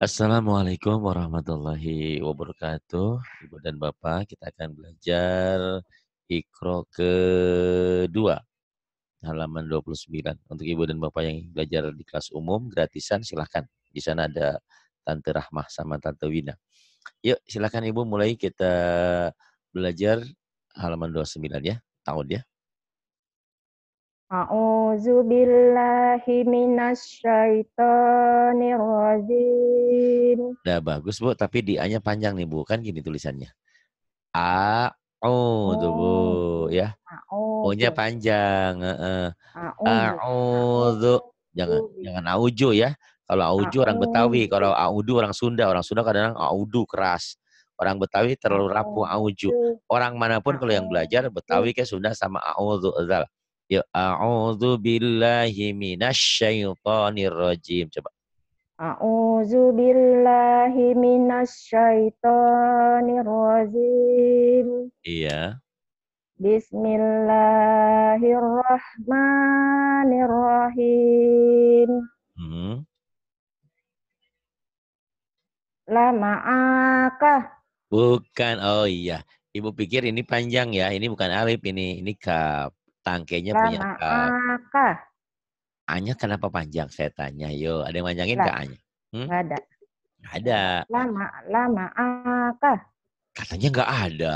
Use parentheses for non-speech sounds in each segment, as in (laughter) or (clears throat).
Assalamualaikum warahmatullahi wabarakatuh. Ibu dan Bapak, kita akan belajar ikro kedua, halaman 29. Untuk Ibu dan Bapak yang belajar di kelas umum, gratisan silahkan. Di sana ada Tante Rahmah sama Tante Wina. Yuk, silahkan Ibu mulai kita belajar halaman 29 ya, tahun ya. A'udzu billahi minasyaitonir rajim. Nah, bagus Bu, tapi di A-nya panjang nih Bu, kan gini tulisannya. A Bu, oh, ya. o panjang, heeh. A'udzu. Jangan jangan A'udzu ya. Kalau A'udzu orang Betawi, kalau A'udzu orang Sunda, orang Sunda kadang A'udzu keras. Orang Betawi terlalu rapuh auju. Orang manapun kalau yang belajar Betawi iya. kayak Sunda sama auzu adalah. Ya a'udzu billahi minasyaitonir rajim. Coba. A'udzu billahi minasyaitonir rajim. Iya. Bismillahirrahmanirrahim. Hmm. Lama Bukan. Oh iya. Ibu pikir ini panjang ya. Ini bukan alif ini, ini kaf tangkainya punya kak. Anya kenapa panjang? Saya tanya. Yo, ada yang panjangin nggak Anya? Hmm? Gak ada. Gak ada. Lama, lama, akah. Katanya nggak ada.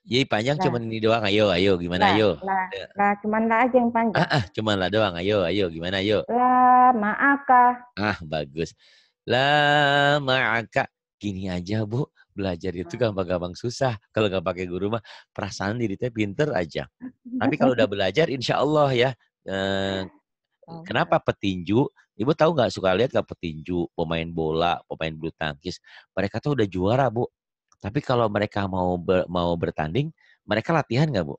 Jadi panjang lah. cuman ini doang. Ayo, ayo, gimana? Lah, ayo. Lah, ya. lah, cuman lah aja yang panjang. Ah, ah, cuman lah doang. Ayo, ayo, gimana? Ayo. Lama, akah. Ah, bagus. Lama, akah. Gini aja, Bu belajar itu gampang-gampang susah. Kalau nggak pakai guru mah perasaan diri teh pinter aja. Tapi kalau udah (laughs) belajar, insya Allah ya. Eh, kenapa petinju? Ibu tahu nggak suka lihat kalau petinju, pemain bola, pemain bulu tangkis, mereka tuh udah juara bu. Tapi kalau mereka mau ber, mau bertanding, mereka latihan nggak bu?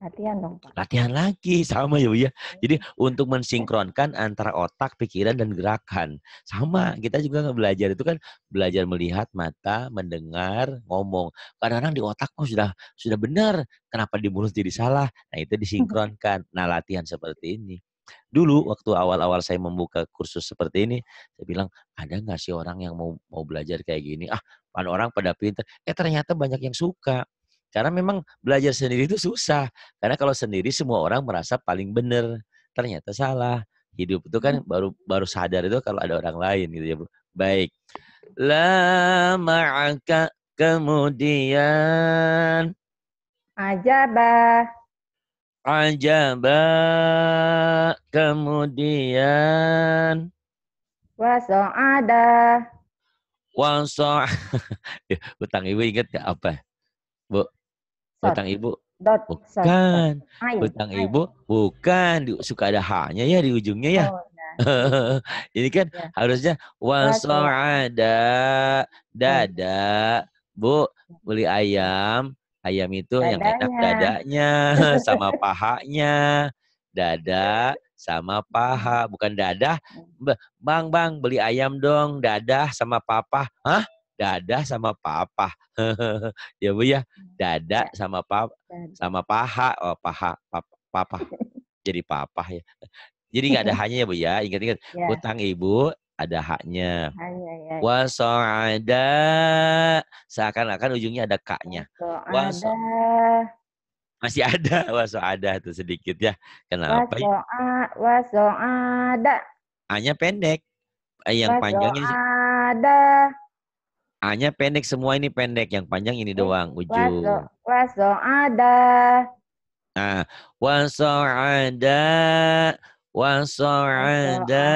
Latihan dong, Pak. Latihan lagi, sama ya, bu ya. Iya. Jadi untuk mensinkronkan antara otak, pikiran, dan gerakan. Sama, kita juga nggak belajar itu kan belajar melihat mata, mendengar, ngomong. Kadang-kadang di otak oh, sudah sudah benar, kenapa di mulut jadi salah? Nah, itu disinkronkan. Nah, latihan seperti ini. Dulu waktu awal-awal saya membuka kursus seperti ini, saya bilang ada nggak sih orang yang mau mau belajar kayak gini? Ah, orang pada pinter. Eh ternyata banyak yang suka. Karena memang belajar sendiri itu susah. Karena kalau sendiri semua orang merasa paling benar. Ternyata salah. Hidup itu kan hmm. baru baru sadar itu kalau ada orang lain gitu ya, Bu. Baik. lama ma'aka kemudian ajaba ajaba kemudian waso ada (laughs) ya, waso' utang ibu ingat gak apa Bu Hutang ibu dot bukan ah, iya. hutang iya. ibu bukan suka ada hanya ya di ujungnya ya oh, (laughs) nah. kan ya. harusnya wasol ada dada bu beli ayam ayam itu dadanya. yang enak dadanya (laughs) sama pahanya dada sama paha bukan dadah hmm. bang bang beli ayam dong dadah sama papa hah dada sama papa. (laughs) ya Bu ya, hmm, dada sama papa sama paha, oh paha, papa, papa. Jadi papa ya. Jadi nggak ada (laughs) hanya ya Bu ya. Ingat-ingat ya. utang ibu ada haknya. Ah, ya, ya. ya. Wasong ada seakan-akan ujungnya ada kaknya. Wasong masih ada (laughs) waso ada tuh sedikit ya. Kenapa? Waso, ya? waso ada. Hanya pendek. Eh, yang waso panjangnya ada. A-nya pendek, semua ini pendek. Yang panjang ini doang, ujung. Waso ada. Ah, waso ada. Waso ada.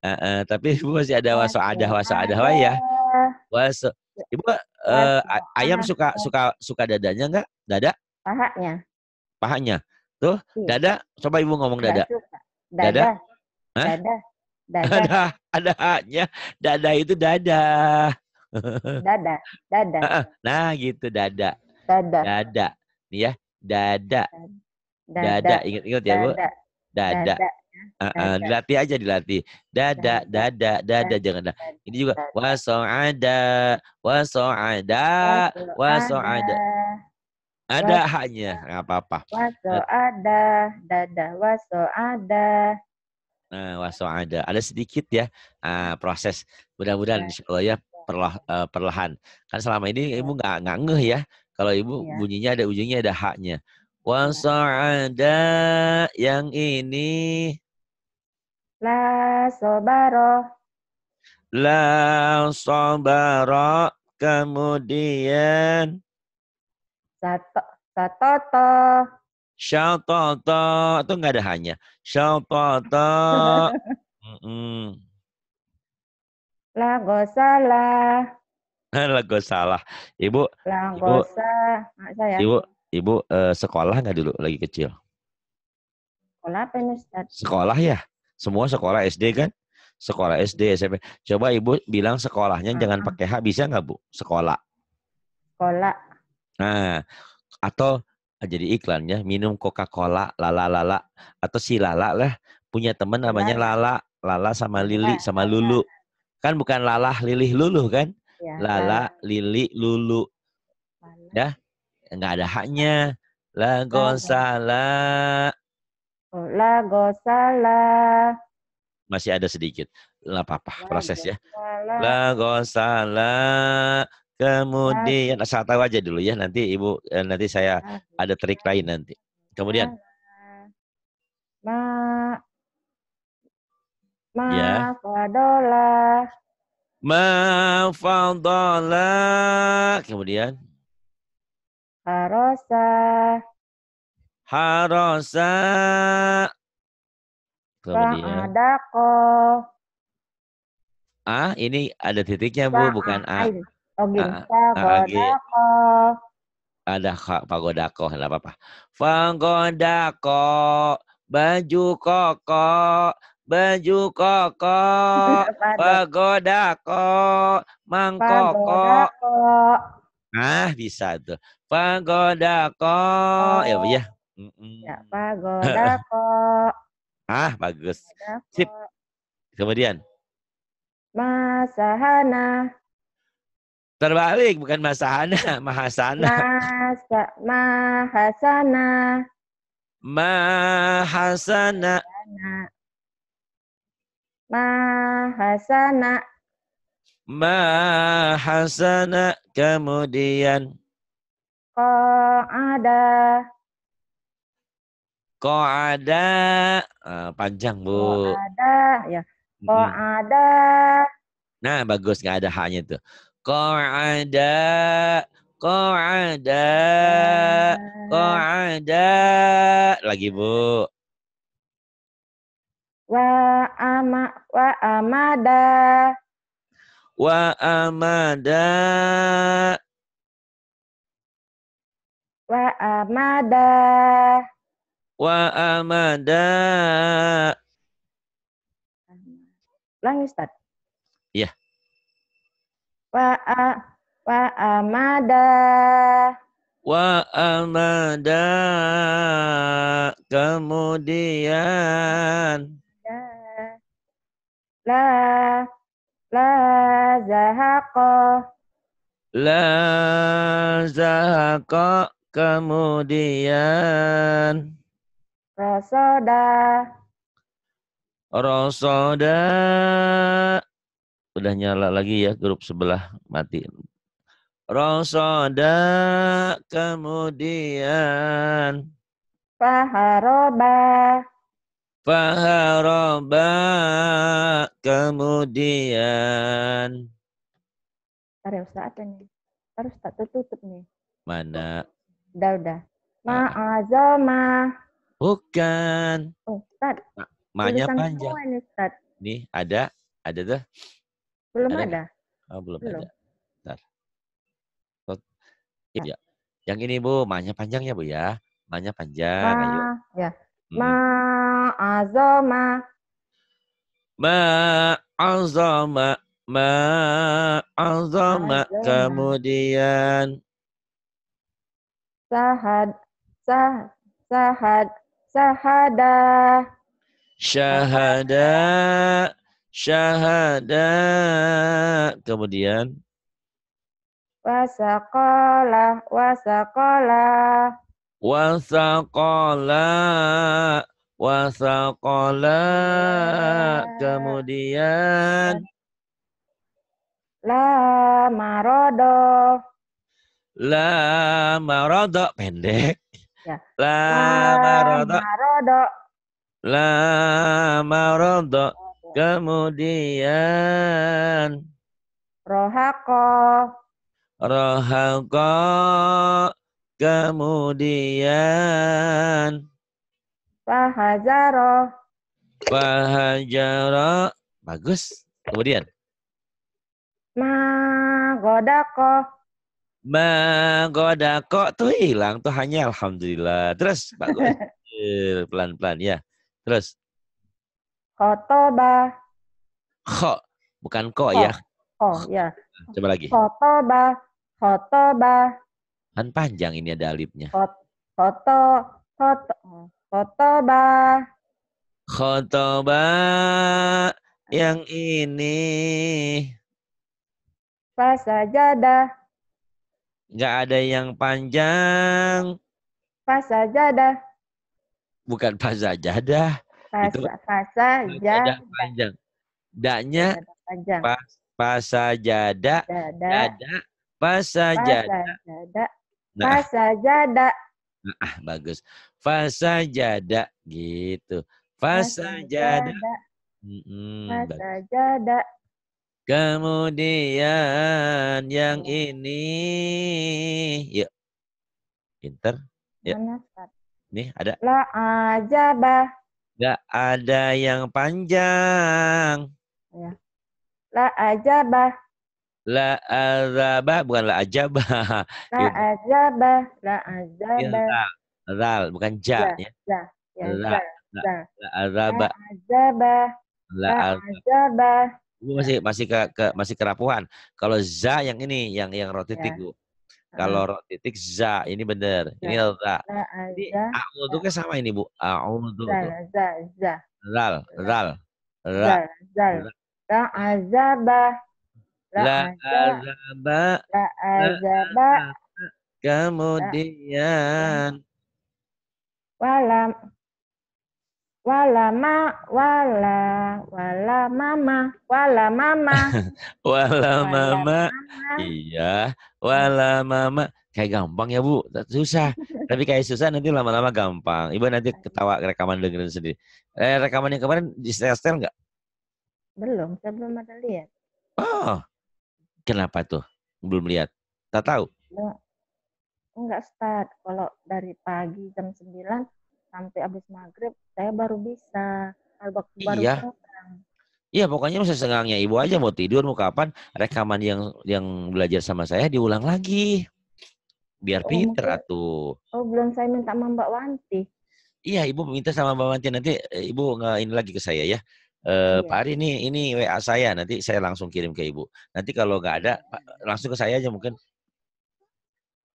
Eh, tapi (laughs) ibu masih ada waso ada, waso ada, Wah ya. Waso. Ibu eh, ayam suka suka suka dadanya enggak? Dada? Pahanya. Pahanya. Tuh, iya. dada. Coba ibu ngomong dada. Dada. Dada. Dada. Dada. Ada, ada haknya. Dada itu dada. Dada, dada. Nah, gitu dada. Dada. Dada. Nih ya, dada. Dada, dada. ingat-ingat ya, Bu. Dada. Dada. Uh, uh, dilatih aja dilatih. Dada, dada, dada, jangan. dah Ini juga waso ada waso Ada ada ada haknya, nggak apa-apa. ada dada, ada Nah, waso ada. Ada sedikit ya uh, proses. Mudah-mudahan iya. insya Allah ya perlah, uh, perlahan. Kan selama ini ibu iya. nggak nggak ngeh ya. Kalau ibu ya. bunyinya ada ujungnya ada haknya. Waso ada yang ini. La sobaro. La sobaro. Kemudian. Sato, satoto. Syatata itu nggak ada hanya. Syatata. mm -mm. salah. (laughs) Lagu salah. Ibu. Lago ibu, Ibu, ibu eh, sekolah nggak dulu lagi kecil? Sekolah apa ini, Ustaz? Sekolah ya. Semua sekolah SD kan? Sekolah SD, SMP. Coba ibu bilang sekolahnya uh -huh. jangan ah. pakai H. Bisa nggak bu? Sekolah. Sekolah. Nah, atau Ah, jadi iklan ya minum Coca Cola lala lala atau si lala lah punya teman namanya lala lala sama Lili sama Lulu kan bukan lalah lili lulu kan ya, lala lili lulu ya nggak ada haknya la gosala la gosala masih ada sedikit lah apa, apa proses ya la gosala Kemudian asal ya, tahu aja dulu ya nanti Ibu eh, nanti saya ah, iya. ada trik lain nanti. Kemudian ma ah, iya. ma ya. fadola ma fadola kemudian harosa harosa kemudian ada ko ah ini ada titiknya bu bukan a Oh, Ada uh, uh, ada pagodako, enggak apa-apa. Pagodako, baju koko, baju koko, (laughs) pagodako, mangkoko. Ah, bisa tuh. Pagodako. Ya, oh. Ya, ya. Pagoda (laughs) kok. Ya, ah, bagus. Pagodako. Sip. Kemudian. Masahana. Terbalik, bukan Mahasana. (laughs) Mahasana. Masa, mahasana. Mahasana. Mahasana. Mahasana. Kemudian. Ko ada. Ah, panjang, Bu. ada, Ya. Hmm. ada, Nah, bagus. Nggak ada hanya tuh. Qa'ada Qa'ada Qa'ada Lagi Bu Wa ama Wa amada Wa amada Wa amada Wa amada Ulangi Ustaz wa a, wa amada wa amada kemudian la la zahaqa. la zahaqa. kemudian Rasada. Rasada udah nyala lagi ya grup sebelah mati. Rosoda kemudian Faharoba Faharoba kemudian Ntar ya Ustaz ini Harus tak tertutup nih Mana? Udah, udah Ma'azama ah. Bukan oh, Ustaz Ma-nya panjang Nih ada, ada tuh belum ada. ada. Oh, belum, belum. ada. Bentar. Ya. Iya. Yang ini Bu, mahnya panjang ya Bu ya. Mahnya panjang. Ma, Ayo. Ya. Hmm. Ma azama. Ma azama. Ma azama. Kemudian. Sahad. Sah, sahad. Sahada. Syahada syahada kemudian wasaqala wasaqala wasaqala wasaqala kemudian la marodo la marodo pendek ya. la, la marodo. marodo la marodo Kemudian rohako rohako kemudian fahajaro fahajaro bagus kemudian magodako magodako tuh hilang tuh hanya alhamdulillah terus bagus (laughs) pelan-pelan ya terus Kotoba. Kho, bukan ko, ya. Oh ya. Coba lagi. Kotoba, kotoba. Kan panjang ini ada alifnya. Kot, koto, koto, kotoba. Kotoba yang ini. pasajada Enggak ada yang panjang. pasajada Bukan pasajada Gitu fasa, fasa panjang. Daknya panjang. Pas, pasa jada, dada, dada pasa jada. Nah. Jada. Nah. Ah, bagus. Fasa jada gitu. Fasa jada. Mm jadak fasa jada. Kemudian yang iya. ini, yuk, inter Yuk. Nih ada. La ajabah. Gak ada yang panjang. Ya. La ajabah. La azabah bukan la ajabah. La iya. ajabah, la iya, ajabah. Ya, ya la. bukan ja, ya. Ya, ya. La, la, la azabah. La azabah. La azabah. Gue masih masih ke, ke masih kerapuhan. Kalau za yang ini yang yang roti ya. tiku. Kalau ro titik za ini benar. Ini za. Jadi a'udzuka sama ini Bu. A'udzu. Za za. Zal zal. Zal zal. La azaba. La azaba. La azaba. Kemudian walam Wala ma, wala, wala mama, wala mama. (laughs) wala, mama. Iya, wala mama. Kayak gampang ya Bu, susah. (laughs) Tapi kayak susah nanti lama-lama gampang. Ibu nanti iya. ketawa rekaman dengerin sendiri. Eh, rekaman yang kemarin di setel nggak? Belum, saya belum ada lihat. Oh, kenapa tuh? Belum lihat? Tak tahu? Enggak, start. Kalau dari pagi jam 9, sampai habis maghrib saya baru bisa iya. baru iya. Iya pokoknya sesengangnya ibu aja mau tidur mau kapan rekaman yang yang belajar sama saya diulang lagi biar oh, pinter atuh. Oh belum saya minta sama Mbak Wanti. Iya ibu minta sama Mbak Wanti nanti eh, ibu ini lagi ke saya ya. Uh, iya. Pak Ari ini ini WA saya nanti saya langsung kirim ke ibu. Nanti kalau nggak ada langsung ke saya aja mungkin.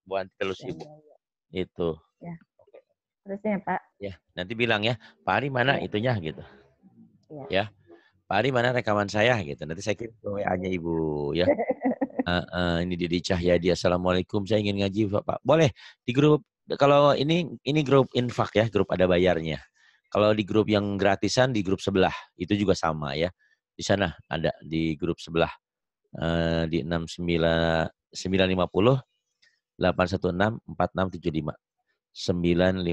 Bu Wanti terus iya, ibu. Iya, Itu. Terusnya ya, Pak. Ya, nanti bilang ya, Pak Ari mana ya. itunya gitu. Ya. ya. Pak Ari mana rekaman saya gitu. Nanti saya kirim ke WA-nya Ibu ya. uh, (laughs) uh, ini Didi Cahyadi. Assalamualaikum. Saya ingin ngaji Pak. Boleh di grup kalau ini ini grup infak ya, grup ada bayarnya. Kalau di grup yang gratisan di grup sebelah itu juga sama ya. Di sana ada di grup sebelah uh, di 69 950 816 4675 950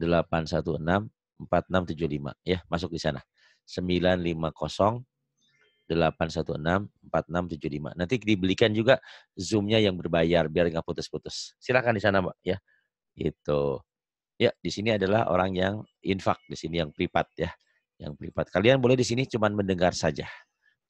816 4675 ya masuk di sana 950 816 4675. Nanti dibelikan juga zoomnya yang berbayar biar nggak putus-putus. Silakan di sana, Mbak, ya. itu Ya, di sini adalah orang yang infak, di sini yang privat ya. Yang privat. Kalian boleh di sini cuman mendengar saja.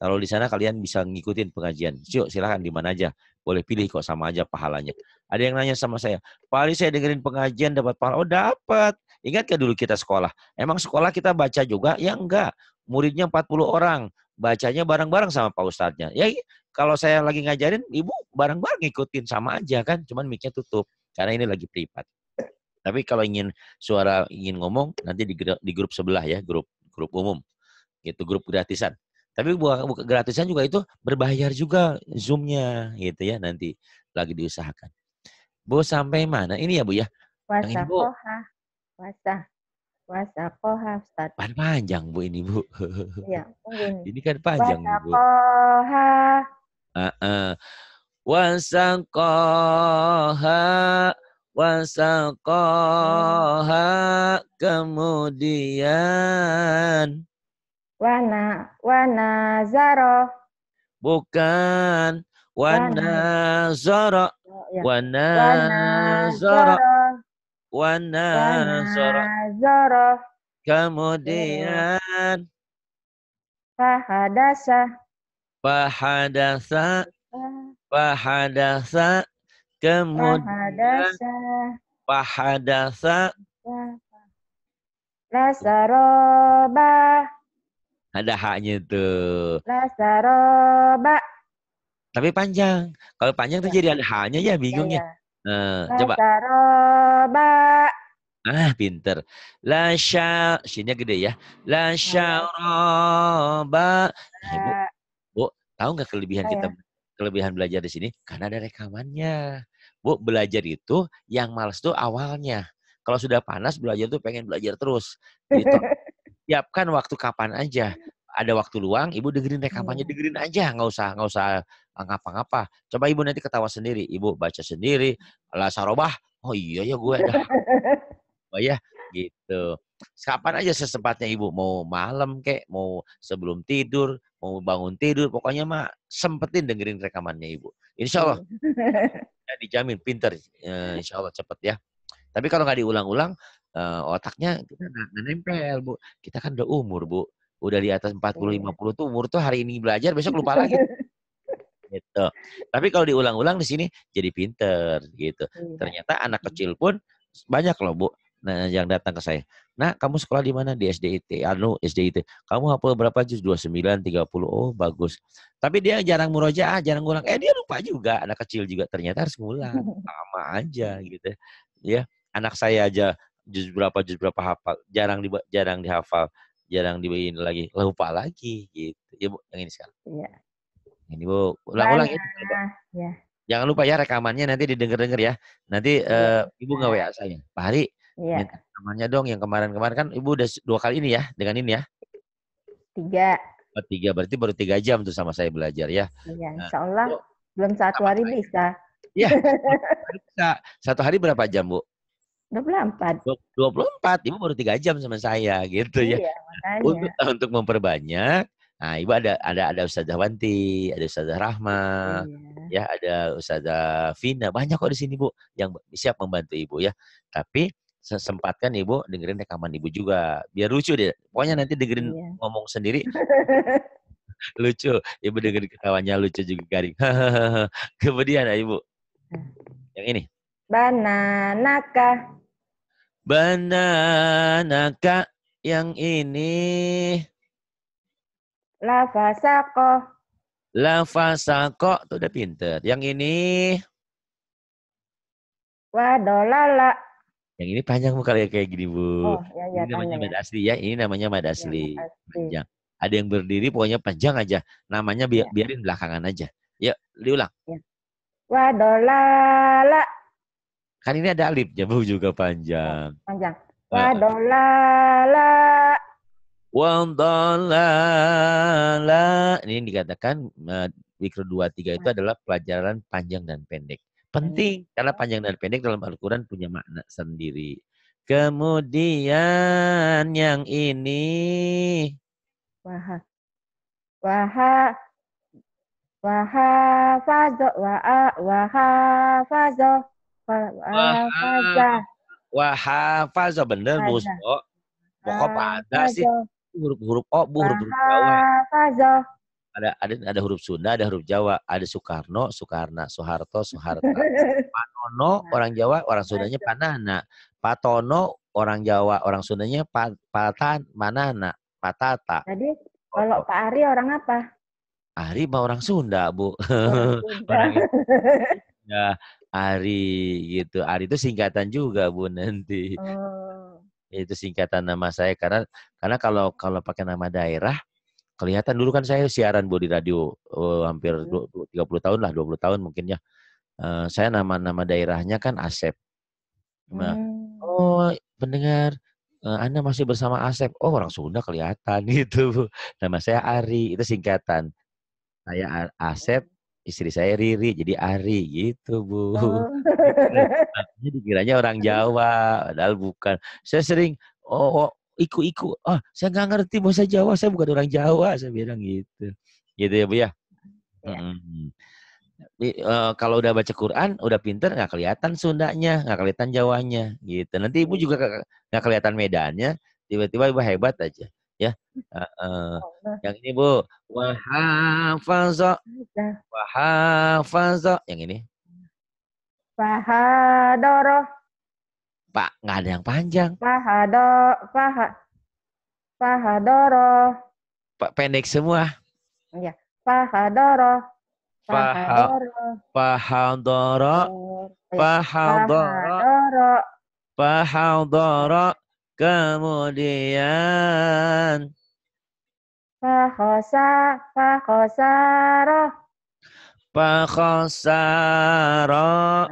Kalau di sana kalian bisa ngikutin pengajian. Yuk, silakan di mana aja. Boleh pilih kok sama aja pahalanya. Ada yang nanya sama saya, Pak Ali saya dengerin pengajian dapat pahala. Oh dapat. Ingat gak dulu kita sekolah? Emang sekolah kita baca juga? Ya enggak. Muridnya 40 orang. Bacanya bareng-bareng sama Pak Ustadznya. Ya iya. kalau saya lagi ngajarin, ibu bareng-bareng ngikutin sama aja kan. Cuman mic tutup. Karena ini lagi privat. Tapi kalau ingin suara ingin ngomong nanti di, di grup sebelah ya, grup grup umum. Itu grup gratisan. Tapi buka, buka gratisan juga itu berbayar juga zoomnya gitu ya nanti lagi diusahakan. Bu sampai mana? Ini ya Bu ya? Puasa poha. Puasa. Puasa poha Ustaz. Pan panjang Bu ini Bu. (laughs) Iya, Ini kan panjang wasa Bu. poha. Uh, uh. wasa poha hmm. kemudian Wana, wana zaro. Bukan. Wana zoro. Wana zoro. Ya. Wana zoro. zoro. Kemudian. Fahadasa. Fahadasa. Fahadasa. Kemudian. Fahadasa. Fahadasa. Lasaroba. Ada haknya tuh. Lasaroba. Tapi panjang. Kalau panjang ya. tuh iya. jadi ada haknya ya bingung ya. Nah, iya, iya. eh, coba. Lasaroba. Ah, pinter. La sya, gede ya. La syaroba. ibu, eh, bu, tahu nggak kelebihan kita ya? kelebihan belajar di sini? Karena ada rekamannya. Bu, belajar itu yang males tuh awalnya. Kalau sudah panas belajar tuh pengen belajar terus. Gitu. (laughs) siapkan waktu kapan aja. Ada waktu luang, ibu dengerin rekamannya, dengerin aja, nggak usah nggak usah ngapa-ngapa. Coba ibu nanti ketawa sendiri, ibu baca sendiri, lah sarobah, oh iya ya gue ada. Oh ya, gitu. Kapan aja sesempatnya ibu mau malam kek, mau sebelum tidur, mau bangun tidur, pokoknya mah sempetin dengerin rekamannya ibu. Insya Allah, ya, dijamin pinter, eh, insya Allah cepet ya. Tapi kalau nggak diulang-ulang, uh, otaknya kita nggak nempel bu kita kan udah umur bu udah di atas 40 iya. 50 tuh umur tuh hari ini belajar besok lupa (laughs) lagi gitu tapi kalau diulang-ulang di sini jadi pinter gitu iya. ternyata anak hmm. kecil pun banyak loh bu nah, yang datang ke saya nah kamu sekolah di mana di SDIT anu SDIT kamu hafal berapa juz tiga puluh. oh bagus tapi dia jarang murojaah jarang ngulang eh dia lupa juga anak kecil juga ternyata harus ngulang (laughs) sama aja gitu ya anak saya aja juz berapa juz berapa hafal jarang di jarang dihafal jarang dibayin lagi lupa lagi gitu ya bu yang ini sekarang ya. ini bu ulang-ulang ya. Ya, ya. jangan lupa ya rekamannya nanti didengar-dengar ya nanti ya. Uh, ibu nggak wa saya pak hari ya. minta rekamannya dong yang kemarin-kemarin kan ibu udah dua kali ini ya dengan ini ya tiga oh, tiga berarti baru tiga jam tuh sama saya belajar ya iya insyaallah nah, belum iya. (laughs) satu hari bisa iya satu hari berapa jam bu 24. 24, Ibu baru tiga jam sama saya gitu ya. iya, ya. Untuk, (laughs) untuk memperbanyak, nah Ibu ada ada ada Ustazah Wanti, ada Ustazah Rahma, iya. ya ada Ustazah Vina, banyak kok di sini Bu yang siap membantu Ibu ya. Tapi sempatkan Ibu dengerin rekaman Ibu juga. Biar lucu deh. Pokoknya nanti dengerin iya. ngomong sendiri. (laughs) lucu. Ibu dengerin ketawanya lucu juga garing. (laughs) Kemudian Ibu. Nah. Yang ini. Bananaka. Bananaka yang ini. Lafasako. Lafasako tuh udah pinter. Yang ini. Wadolala. Yang ini panjang bu kayak gini bu. Oh, iya, iya, ya, ya, ini namanya mad iya, asli ya. Ini namanya mad asli. Panjang. Ada yang berdiri pokoknya panjang aja. Namanya bi ya. biarin belakangan aja. Ya diulang. Ya. Wadolala. Kan ini ada alifnya, Bu juga panjang. Panjang. Nah. Wa dolala. Wa dolala. Ini dikatakan eh, mikro dua tiga itu nah. adalah pelajaran panjang dan pendek. Penting hmm. karena panjang dan pendek dalam Al-Qur'an punya makna sendiri. Kemudian yang ini waha waha waha fazo waha fazo Wahafaza. Wahafaza bener Bu Kok Pokok pada sih huruf-huruf O, Bu, huruf-huruf Jawa. Wahafaza. Ada, ada ada huruf Sunda, ada huruf Jawa, ada Soekarno, Soekarna, Soeharto, Soeharta. (laughs) Panono orang Jawa, orang Sundanya Panana. Patono orang Jawa, orang Sundanya Patan, Manana, Patata. Jadi kalau Pak Ari orang apa? Ari mah orang Sunda, Bu. Orang (laughs) Sunda. orang ya, Ari gitu. Ari itu singkatan juga Bu nanti. Oh. Itu singkatan nama saya karena karena kalau kalau pakai nama daerah kelihatan dulu kan saya siaran Bu di radio oh, hampir hmm. 20, 30 tahun lah, 20 tahun mungkin ya. Uh, saya nama-nama daerahnya kan Asep. Nah, hmm. oh pendengar eh, anda masih bersama Asep. Oh, orang Sunda kelihatan (laughs) gitu. Nama saya Ari, itu singkatan. Saya Asep, istri saya Riri jadi Ari gitu bu. Oh. (laughs) dikiranya orang Jawa, padahal bukan. Saya sering oh, oh iku-iku, oh saya nggak ngerti bahasa Jawa, saya bukan orang Jawa, saya bilang gitu, gitu ya bu ya. ya. Hmm. uh, kalau udah baca Quran, udah pinter nggak kelihatan Sundanya, nggak kelihatan Jawanya, gitu. Nanti ibu juga nggak kelihatan Medannya, tiba-tiba ibu hebat aja ya. Uh, uh, yang ini Bu, wahafaza. Wahafaza. Yang ini. Fahadoro. Pak, nggak ada yang panjang. Fahado, faha, fahadoro. Pak pendek semua. Iya. Fahadoro. Fahadoro. Fahadoro. Fahadoro. Iya. Fahadoro. Kemudian Fakosa, fakosaro. Fakosaro,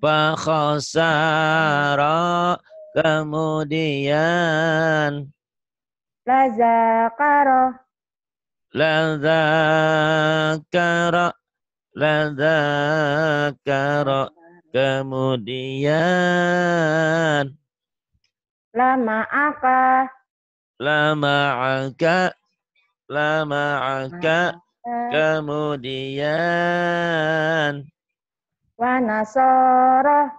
fakosaro. Kemudian Lazakara Lazakara Lazakara Kemudian Lama aka. Lama aka. Lama aka. Kemudian. Wanasoro.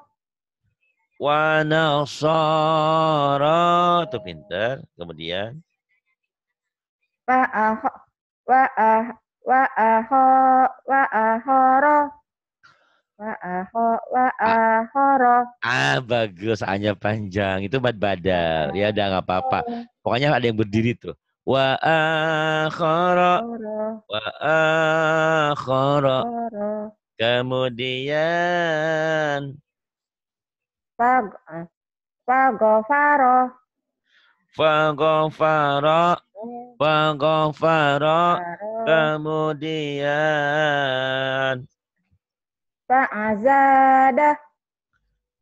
Wanasoro. Itu pintar Kemudian. Wa'aho. Wa'aho. Wa'aho. Wa'ahoro. Wa'ahoro. Ah, bagus. Hanya panjang. Itu bad badal. Ya udah nggak apa-apa. Pokoknya ada yang berdiri tuh. Wa'ahoro. Wa'ahoro. Kemudian. Fag Fagofaro. Fagofaro. Fagofaro. Kemudian. Fa'azada.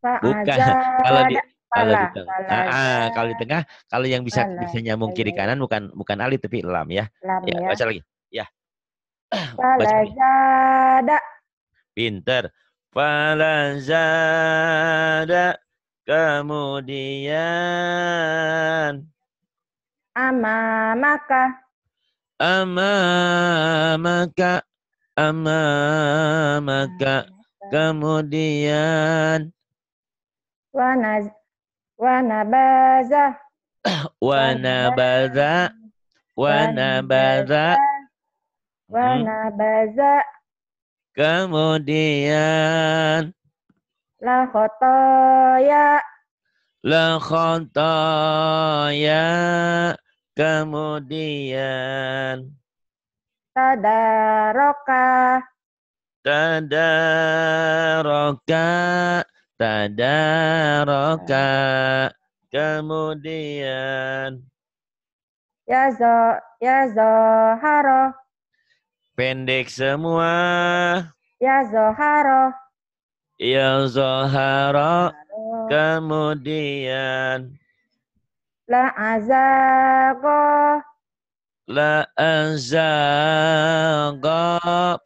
Fa'azada. Bukan. Kalau di, kalau di tengah, ah, ah kalau di tengah, kalau yang bisa bisa nyambung kiri kanan bukan bukan alif tapi lam ya. Lam, ya, ya. Baca lagi. Ya. (clears throat) Fa'azada. Pinter. Fa'azada. Kemudian. Amamaka. Amamaka amamaka kemudian baza, (coughs) wanabaza wanabaza wanabaza hmm? wanabaza kemudian la khotaya la khotaya kemudian Tadaroka. Tadaroka. Tadaroka. Kemudian. Ya zo, ya haro. Pendek semua. Ya haro Ya haro Kemudian. La azago la azaga.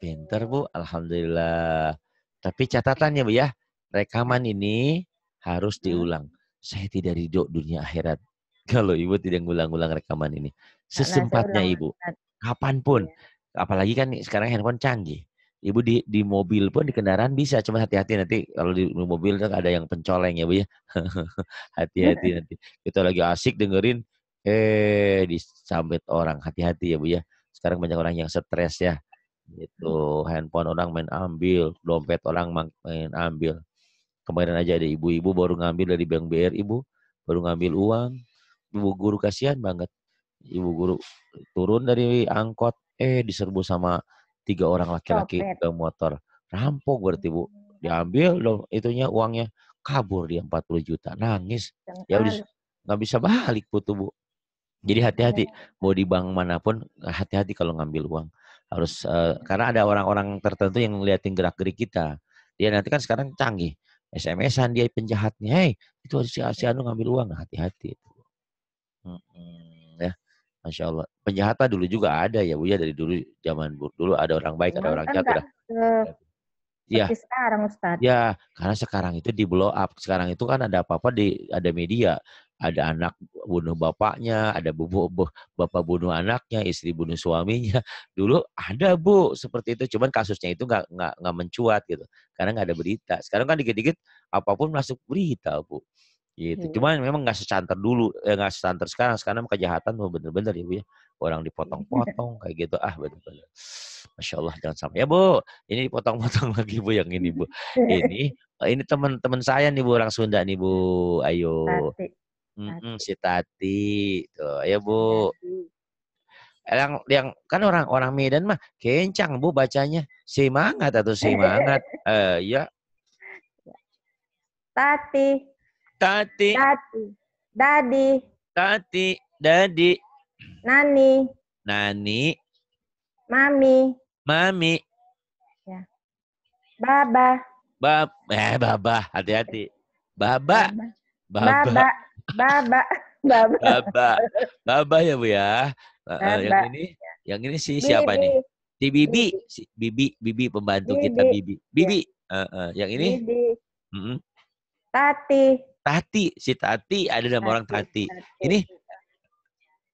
Pinter Bu, Alhamdulillah. Tapi catatannya Bu ya, rekaman ini harus hmm. diulang. Saya tidak ridho dunia akhirat. (laughs) Kalau Ibu tidak ngulang-ulang rekaman ini. Sesempatnya Ibu, kapanpun. Iya. Apalagi kan sekarang handphone canggih. Ibu di, di mobil pun di kendaraan bisa, cuma hati-hati nanti kalau di mobil ada yang pencoleng ya Bu ya. (laughs) hati-hati iya. nanti. Kita lagi asik dengerin eh disambit orang hati-hati ya bu ya sekarang banyak orang yang stres ya itu handphone orang main ambil dompet orang main ambil kemarin aja ada ibu-ibu baru ngambil dari bank BRI ibu baru ngambil uang ibu guru kasihan banget ibu guru turun dari angkot eh diserbu sama tiga orang laki-laki ke motor rampok berarti bu diambil loh itunya uangnya kabur dia 40 juta nangis ya udah nggak bisa balik bu tuh bu jadi hati-hati iya. mau di bank manapun hati-hati kalau ngambil uang harus uh, karena ada orang-orang tertentu yang ngeliatin gerak-gerik kita. Dia nanti kan sekarang canggih. SMS-an dia penjahatnya, hei itu si, si Anu ngambil uang, nah, hati-hati. Hmm, ya, masya Allah. Penjahatnya dulu juga ada ya, Bu ya dari dulu zaman dulu ada orang baik, ada orang kan jahat. Ya. sekarang Ustaz. Ya, karena sekarang itu di blow up. Sekarang itu kan ada apa-apa di ada media ada anak bunuh bapaknya, ada bubu, bu, bapak bunuh anaknya, istri bunuh suaminya. (laughs) Dulu ada bu seperti itu, cuman kasusnya itu nggak nggak nggak mencuat gitu, karena nggak ada berita. Sekarang kan dikit-dikit apapun masuk berita bu, gitu. Iya. Cuman memang nggak secanter dulu, eh, nggak eh, secanter sekarang. Sekarang kejahatan mau bener-bener ya bu ya, orang dipotong-potong (laughs) kayak gitu, ah bener-bener. Masya Allah jangan sampai ya bu, ini dipotong-potong (laughs) lagi bu yang ini bu, ini eh, ini teman-teman saya nih bu orang Sunda nih bu, ayo. Pasti Mm-mm, si Tati. Tuh, gitu. ya iya, Bu. Yang, yang kan orang-orang Medan mah kencang Bu bacanya. Semangat atau semangat. (laughs) Eh, uh, ya. Tati. Tati. Tati. Dadi. Tati. Dadi. Nani. Nani. Mami. Mami. Ya. Baba. Bab eh Baba, hati-hati. Baba. Baba. Baba. Baba. Baba. Baba. Baba ya Bu ya. Baba. Yang ini yang ini si Bibi. siapa nih? Si Bibi. Si Bibi, Bibi pembantu Bibi. kita Bibi. Bibi. Ya. Uh, uh. Yang ini? Bibi. Mm -hmm. Tati. Tati, si Tati ada nama Tati. orang Tati. Tati. Ini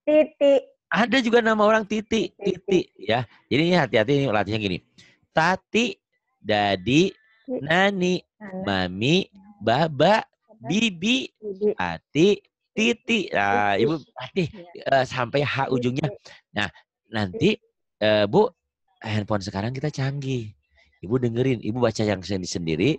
Titi. Ada juga nama orang Titi, Titi, Titi. ya. Jadi ini hati-hati ini latihnya gini. Tati, Dadi, Nani, Mami, Baba, bibi, hati, titi. Nah, ibu ya. uh, sampai h iya, ujungnya. Iya. Nah, nanti uh, bu handphone sekarang kita canggih. Ibu dengerin, ibu baca yang sendiri, sendiri,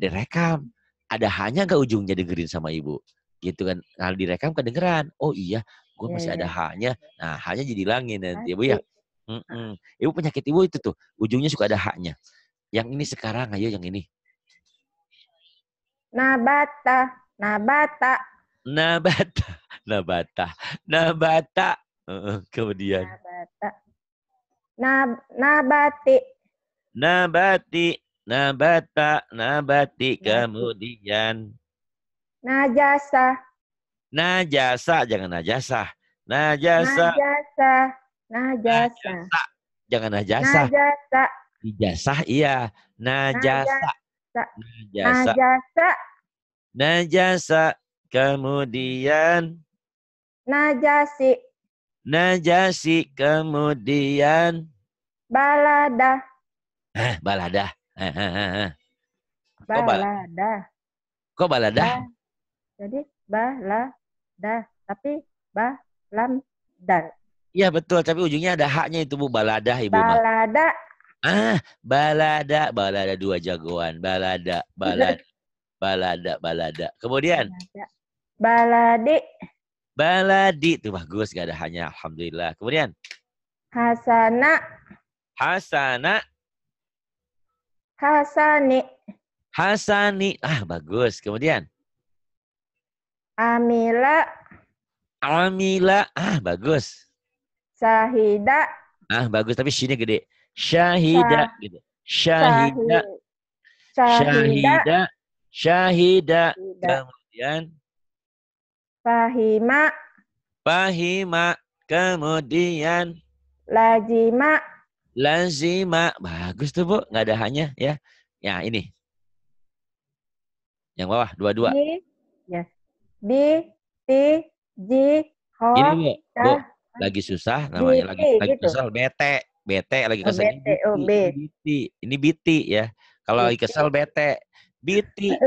direkam. Ada hanya ke ujungnya dengerin sama ibu gitu kan kalau direkam kedengeran oh iya gue masih ada haknya nah hanya jadi langit nanti ibu ya Mm-mm. ibu penyakit ibu itu tuh ujungnya suka ada haknya yang ini sekarang ayo yang ini Nabata, nabata. Nabata, (laughs) nabata, nabata. kemudian. Nabata. Nab, nabati. Nabati, nabata, nabati. Kemudian. Najasa. Najasa, jangan najasa. Najasa. Najasa. Najasa. Jangan najasa. Najasa. Ijasah iya. Najasa. najasa. Najasa. Najasa. Najasa. Kemudian. Najasi. Najasi. Kemudian. Balada. Eh, balada. Eh, eh, eh. eh. Kok balada. Kok balada? jadi balada. Tapi balam dan. ya Iya betul, tapi ujungnya ada haknya itu Bu Balada Ibu. Balada. Ma. Ah, balada, balada dua jagoan, balada, balada, (laughs) balada, balada. Kemudian balade. Baladi tuh bagus, gak ada hanya alhamdulillah. Kemudian Hasana. Hasana. Hasani. Hasani. Ah, bagus. Kemudian Amila. Amila. Ah, bagus. Sahida. Ah, bagus tapi sini gede syahida gitu. Syahida. Syahida. Syahida. Kemudian fahima. Fahima. Kemudian lazima. Lazima. Bagus tuh, Bu. Nggak ada hanya ya. Ya, ini. Yang bawah dua-dua. ya. B, T, ji, H, Ini, Bu. bu. Lagi susah namanya lagi, lagi gitu. susah bete bete lagi kesel oh, bete. Oh, ini biti ini biti ya kalau lagi kesel bete biti (laughs)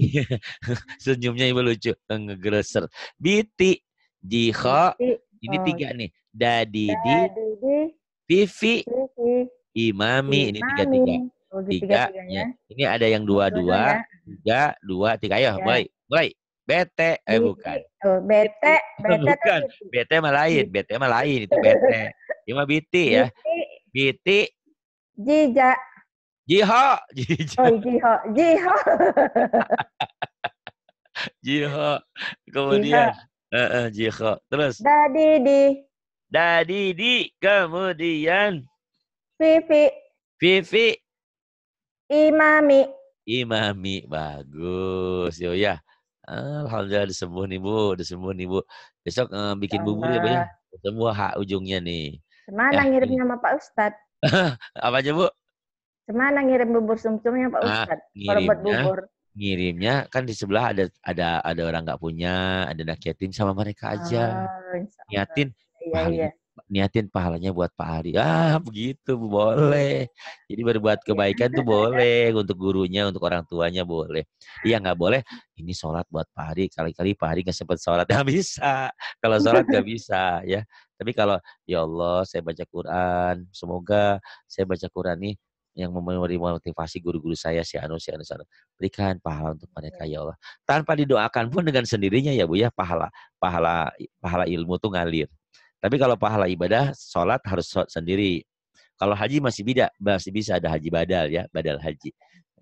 iya. (laughs) senyumnya ibu lucu ngegreser biti jiho ini oh. tiga nih dadidi vivi imami ini tiga tiga oh, gitu tiga, tiga. Ya. ini ada yang dua dua tiga dua tiga ya baik baik bete eh iya, bukan bete bete bukan bete mah lain bete mah lain itu (laughs) bete cuma mah ya biti jija jiho oh, jija oh jiho jiho (laughs) jiho kemudian jiho. Uh, uh, jiho terus Dadi di. kemudian vivi vivi imami imami bagus yo ya Alhamdulillah disembuh nih Bu, disembuh nih Bu. Besok uh, bikin bubur ya Bu ya. Semua hak ujungnya nih. Kemana ya. ngirimnya sama Pak Ustad (laughs) Apa aja Bu? Kemana ngirim bubur sumsumnya Pak Ustad Ah, Kalau buat ya. bubur. Ngirimnya kan di sebelah ada ada ada orang nggak punya, ada anak yatim sama mereka aja. Oh, Niatin. Iya, iya niatin pahalanya buat Pak Ari. Ah, begitu boleh. Jadi berbuat iya. kebaikan tuh boleh untuk gurunya, untuk orang tuanya boleh. Iya nggak boleh. Ini sholat buat Pak Ari. Kali-kali Pak Ari nggak sempat sholat, (laughs) nggak bisa. Kalau sholat nggak bisa ya. Tapi kalau ya Allah, saya baca Quran. Semoga saya baca Quran nih yang memberi motivasi guru-guru saya si anu si anu si berikan pahala untuk mereka iya. ya Allah tanpa didoakan pun dengan sendirinya ya bu ya pahala pahala pahala ilmu tuh ngalir tapi kalau pahala ibadah, sholat harus sholat sendiri. Kalau haji masih beda, masih bisa ada haji badal ya, badal haji.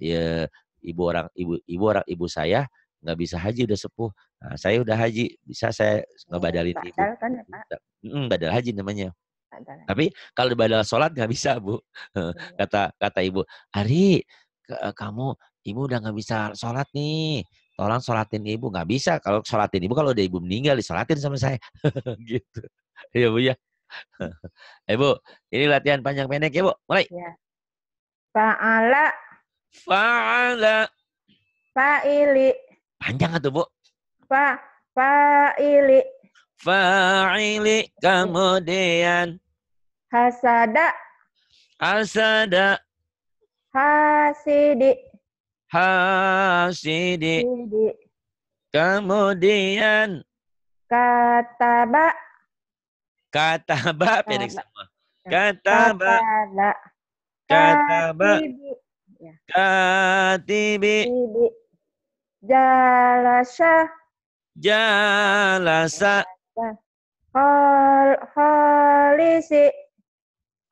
Ya, ibu orang ibu ibu orang ibu saya nggak bisa haji udah sepuh. Nah, saya udah haji, bisa saya ngebadalin badal ibu. Badal kan ya, Pak? Hmm, badal haji namanya. Badal. Tapi kalau badal sholat nggak bisa bu. Iya. (laughs) kata kata ibu, Ari, kamu ibu udah nggak bisa sholat nih tolong sholatin ibu nggak bisa kalau sholatin ibu kalau udah ibu meninggal disolatin sama saya (laughs) gitu (laughs) Iya Bu ya. Ibu, (laughs) eh, ini latihan panjang pendek ya Bu. Mulai. Ya. Fa'ala. Fa'ala. Fa'ili. Panjang atau Bu? Fa fa'ili. Fa'ili kemudian. Hasada. Hasada. Hasidi. Hasidi. Hasidi. Kemudian. Kataba. Kata Kataba pendek semua. kata Kata kata Katibi. Ya. Jalasa. Jalasa. Hol, holisi.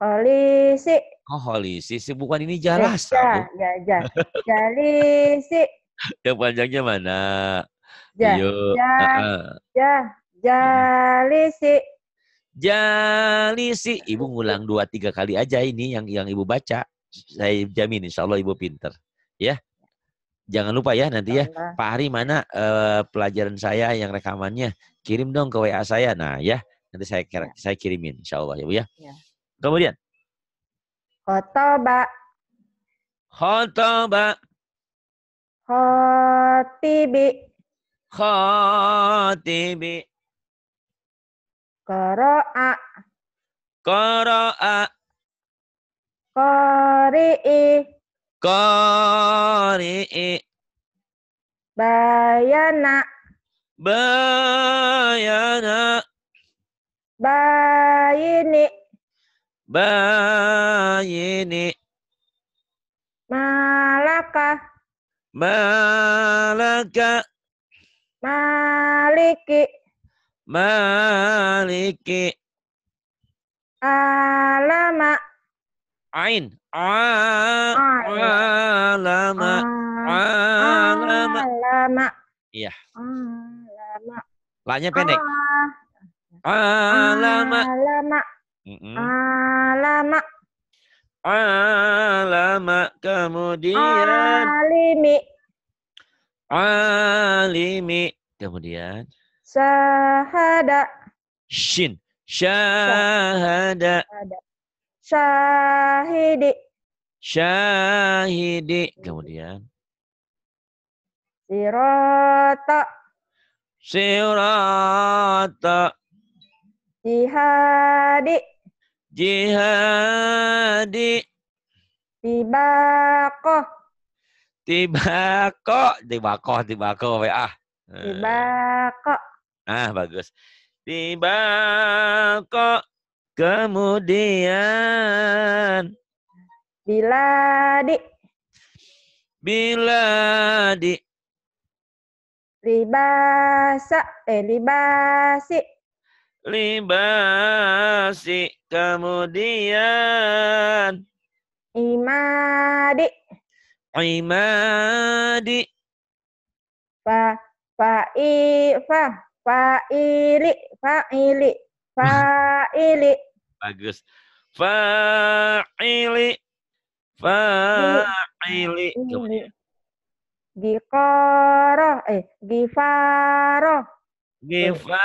Holisi. Oh, holisi sih bukan ini jalasa. Ya, ja, (laughs) Jalisi. Yang panjangnya mana? Ja, Yo. Iya. Ja, ja, jalisi jalisi. Nah, ibu ngulang dua tiga kali aja ini yang yang ibu baca. Saya jamin insya Allah ibu pinter. Ya. Jangan lupa ya nanti ya. Pak Hari mana uh, pelajaran saya yang rekamannya. Kirim dong ke WA saya. Nah ya. Nanti saya ya. saya kirimin insya Allah ya Bu ya. ya. Kemudian. Khotoba. Khotoba. Khotibi. Khotibi. Koro'a. Koro'a. Kori'i. Kori'i. Bayana. Bayana. Bayini. Bayini. Malaka. Malaka. Maliki. Maliki. Alama. Ain. Alama. Alama. Alama. Iya. Alama. Lanya pendek. Alama. Alama. Alama. Alama kemudian alimi alimi kemudian Syahada. Shin. Syahada. Syahidi. Syahidi. Kemudian. Sirata. Sirata. Jihadi. Jihadi. Tibakoh. Tibakoh. Tibakoh. Tibakoh. Tiba Tibakoh. Ah, bagus. Tiba kok kemudian. Bila di. Bila di. Libasa, eh libasi. Libasi, kemudian. Imadi. Imadi. Fa, fa, i, fa. Fa'ili, fa'ili, fa'ili. Bagus. Fa'ili, fa'ili. gifaro eh, gifaro Gifa,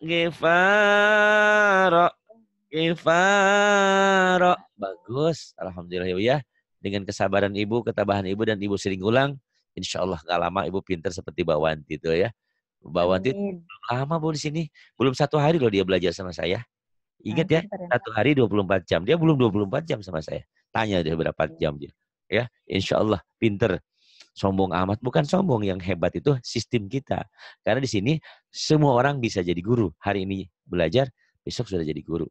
gifaro, gifaro. Bagus, Alhamdulillah ya. Dengan kesabaran ibu, ketabahan ibu, dan ibu sering ulang, insya Allah gak lama ibu pinter seperti Mbak itu ya. Bahwa Amin. lama bu di sini, belum satu hari loh dia belajar sama saya. Ingat ya, satu hari 24 jam. Dia belum 24 jam sama saya. Tanya dia berapa iya. jam dia. Ya, insya Allah pinter. Sombong amat bukan sombong yang hebat itu sistem kita. Karena di sini semua orang bisa jadi guru. Hari ini belajar, besok sudah jadi guru.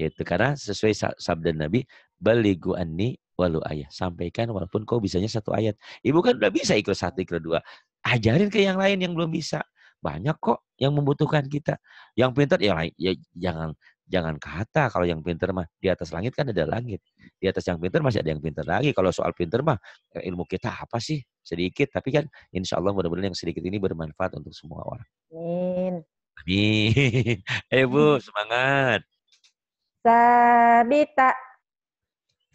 itu Karena sesuai sabda Nabi, baligu anni walu ayah. Sampaikan walaupun kau bisanya satu ayat. Ibu kan udah bisa ikut satu, ikut dua. Ajarin ke yang lain yang belum bisa. Banyak kok yang membutuhkan kita. Yang pintar ya, ya jangan jangan kata kalau yang pinter mah di atas langit kan ada langit. Di atas yang pinter masih ada yang pinter lagi. Kalau soal pinter mah eh, ilmu kita apa sih? Sedikit. Tapi kan insya Allah mudah-mudahan yang sedikit ini bermanfaat untuk semua orang. Amin. Amin. Eh Bu, semangat. Sabita.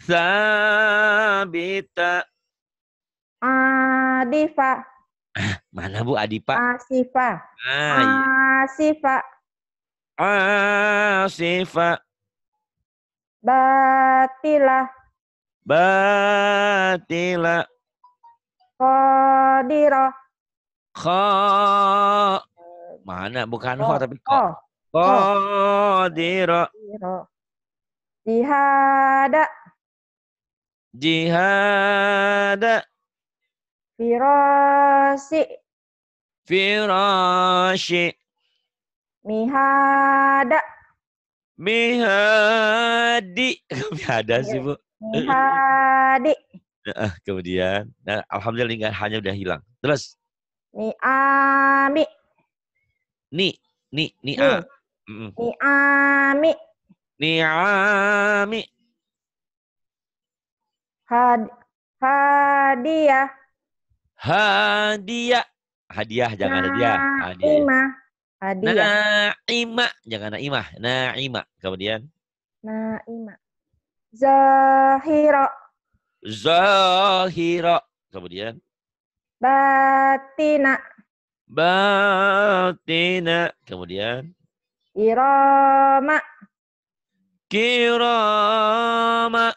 Sabita. Adifa. (laughs) mana Bu Adipa? Asifa. Ah, iya. Asifa. Asifa. Batila. Batila. Kodiro. Ko. Mana? Bukan kha tapi kha. Qadira. Jihada. Jihada. Firasi. Firasi. Mihada. Mihadi. (laughs) Mihada sih, Bu. Mihadi. Nah, kemudian, nah, alhamdulillah hanya udah hilang. Terus. Niami. Ni, ni, ni, a. Niami. Niami. Had, hadiah hadiah. Hadiah jangan nah, hadiah. Hadiah. Ima. Hadiah. Naima jangan naima. Naima. Kemudian naima. Zahira. Zahira. Kemudian batina. Batina. Kemudian irama. Kirama.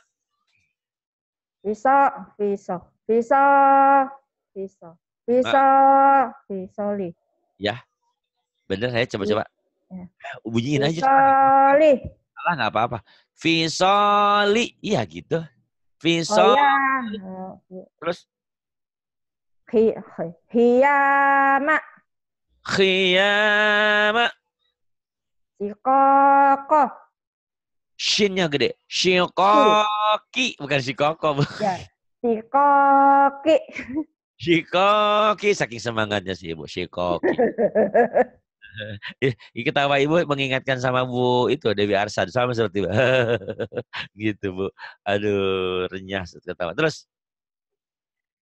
Bisa, bisa, bisa. Pisau. Pisau. Pisau li. Ya. Bener saya coba-coba. Iya. Ya. Bunyiin aja. Fisoli. Salah nggak apa-apa. Fisoli. Iya gitu. Fisoli. Oh, ya. Terus. Hi, hi, hiyama. Khiyama. Sikoko. Shinnya gede. Shikoki. Bukan Shikoko. Ya. Sikoki. (laughs) Shikoki saking semangatnya sih Ibu Shikoki. (laughs) Ketawa Ibu mengingatkan sama Bu itu Dewi Arsan sama seperti Bu. (laughs) gitu Bu. Aduh, renyah ketawa. Terus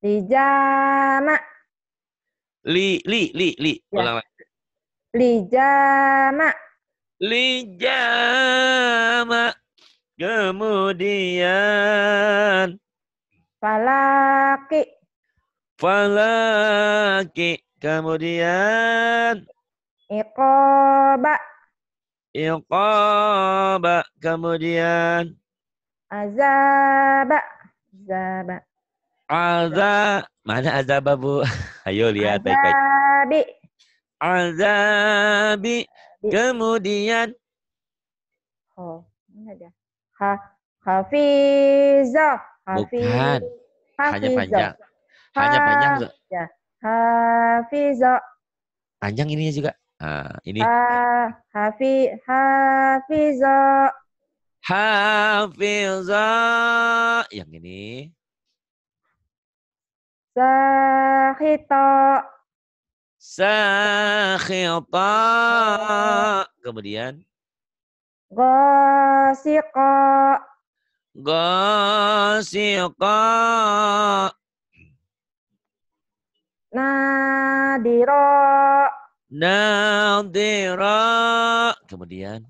Li jama. Li li li li ya. ulang Li jama. Kemudian palaki falaki kemudian iqaba iqaba kemudian azaba azaba azab mana azaba bu (laughs) ayo lihat baik baik azabi Azabi kemudian oh ini ha hafizah Hafiz. bukan hanya panjang hanya panjang enggak? Ya. Hafizo. Panjang ininya juga. Ah, ini. Ha, hafi, hafizo. Hafizo. Yang ini. Sahito. Sahito. Kemudian. Gosiko. Gosiko. Nadiro. Nadiro. Kemudian.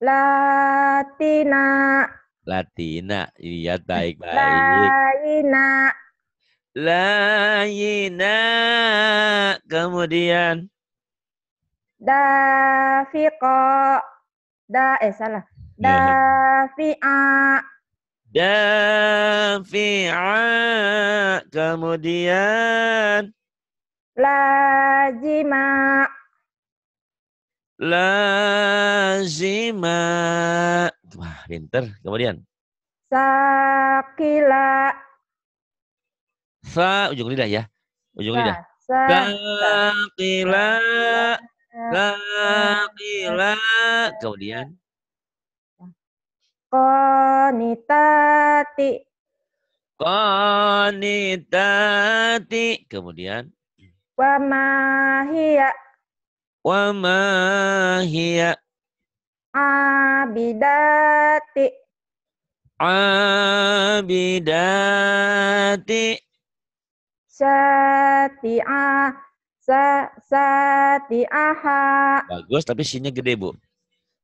Latina. Latina. Iya, baik-baik. Laina. Laina. Kemudian. Dafiko. Da, eh salah. Iya. Dafi'a. Dafi'a. Kemudian. Lazima. Lazima. Wah, pinter. Kemudian. Sakila. Sa, ujung lidah ya. Ujung lidah. Sakila. Sakila. Kemudian. Konitati, Konitati, Kemudian. Wamahia, Wamahia, Abidati. Abidati. Satia. Sa, sati'aha. Bagus, tapi sinnya gede, Bu.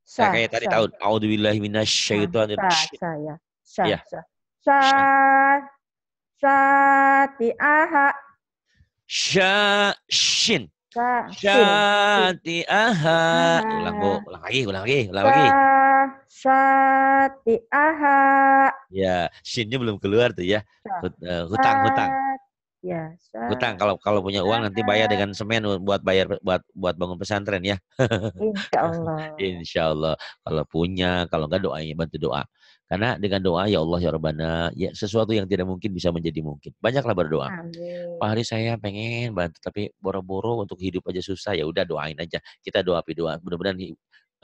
Nah, sah, kayak tadi minas A'udzubillahi minasyaitonir nah, rajim. Sah, ya. Sah, ya. sah. Sah. aha. Sha shin. aha. Ulang, Bu. Ulang lagi, ulang lagi, ulang lagi. aha. Ya, shinnya belum keluar tuh ya. Eh, hutang, hutang. Iya. Utang kalau kalau punya uang nanti bayar dengan semen buat bayar buat buat bangun pesantren ya. Insya Allah. (laughs) Insya Allah kalau punya kalau enggak doanya bantu doa. Karena dengan doa ya Allah ya Rabbana ya sesuatu yang tidak mungkin bisa menjadi mungkin. Banyaklah berdoa. Amin. Pak Hari saya pengen bantu tapi boro-boro untuk hidup aja susah ya udah doain aja. Kita doa doa mudah-mudahan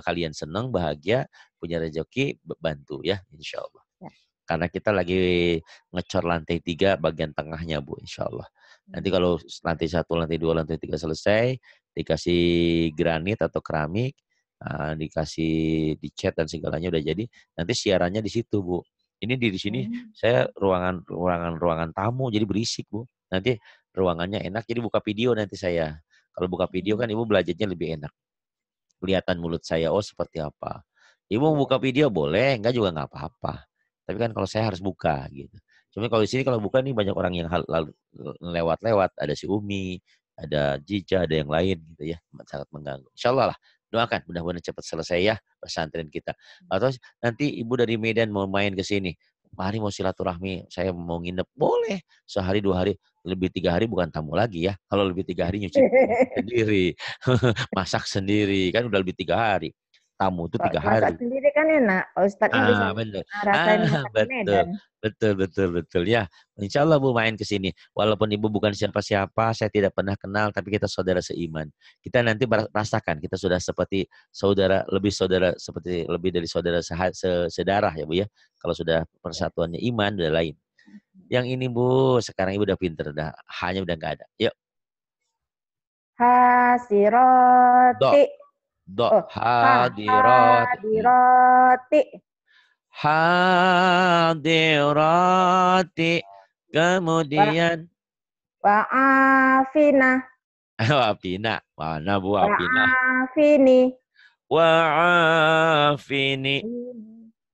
kalian senang bahagia punya rezeki bantu ya Insya Allah karena kita lagi ngecor lantai tiga bagian tengahnya Bu insya Allah. Nanti hmm. kalau lantai satu, lantai dua, lantai tiga selesai, dikasih granit atau keramik, uh, dikasih dicat dan segalanya udah jadi. Nanti siarannya di situ Bu. Ini di, sini hmm. saya ruangan ruangan ruangan tamu jadi berisik Bu. Nanti ruangannya enak jadi buka video nanti saya. Kalau buka video hmm. kan Ibu belajarnya lebih enak. Kelihatan mulut saya oh seperti apa. Ibu buka video boleh, enggak juga nggak apa-apa tapi kan kalau saya harus buka gitu. Cuma kalau di sini kalau buka nih banyak orang yang lewat-lewat, ada si Umi, ada Jija, ada yang lain gitu ya, sangat mengganggu. Insya lah, doakan mudah-mudahan cepat selesai ya pesantren kita. Atau nanti ibu dari Medan mau main ke sini, Hari mau silaturahmi, saya mau nginep, boleh sehari dua hari, lebih tiga hari bukan tamu lagi ya. Kalau lebih tiga hari nyuci (laughs) sendiri, (laughs) masak sendiri, kan udah lebih tiga hari tamu itu tiga hari. Masak sendiri kan enak, Ustadznya kan ah, bisa rasain ah, betul. Medan. Betul, betul, betul. Ya, insya Allah Bu main ke sini. Walaupun Ibu bukan siapa-siapa, saya tidak pernah kenal, tapi kita saudara seiman. Kita nanti merasakan, kita sudah seperti saudara, lebih saudara, seperti lebih dari saudara sedarah ya Bu ya. Kalau sudah persatuannya iman, udah lain. Yang ini Bu, sekarang Ibu udah pinter, dah hanya udah nggak ada. Yuk. Hasiroti. Do. Do hadirati. Hadirati. Hadirati. Kemudian. Wa'afina. (laughs) Wa'afina. Mana bu Wa'afina? Wa'afini. Wa'afini.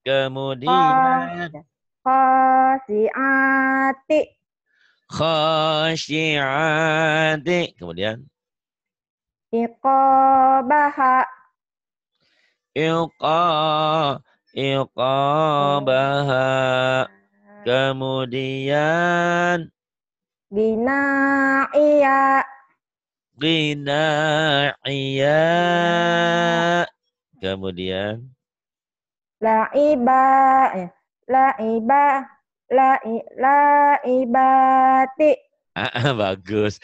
Kemudian. Khasiati. Khasiati. Kemudian iqabaha iqa iqabaha kemudian binaiya binaiya kemudian laiba eh, laiba laiba laibati Bagus.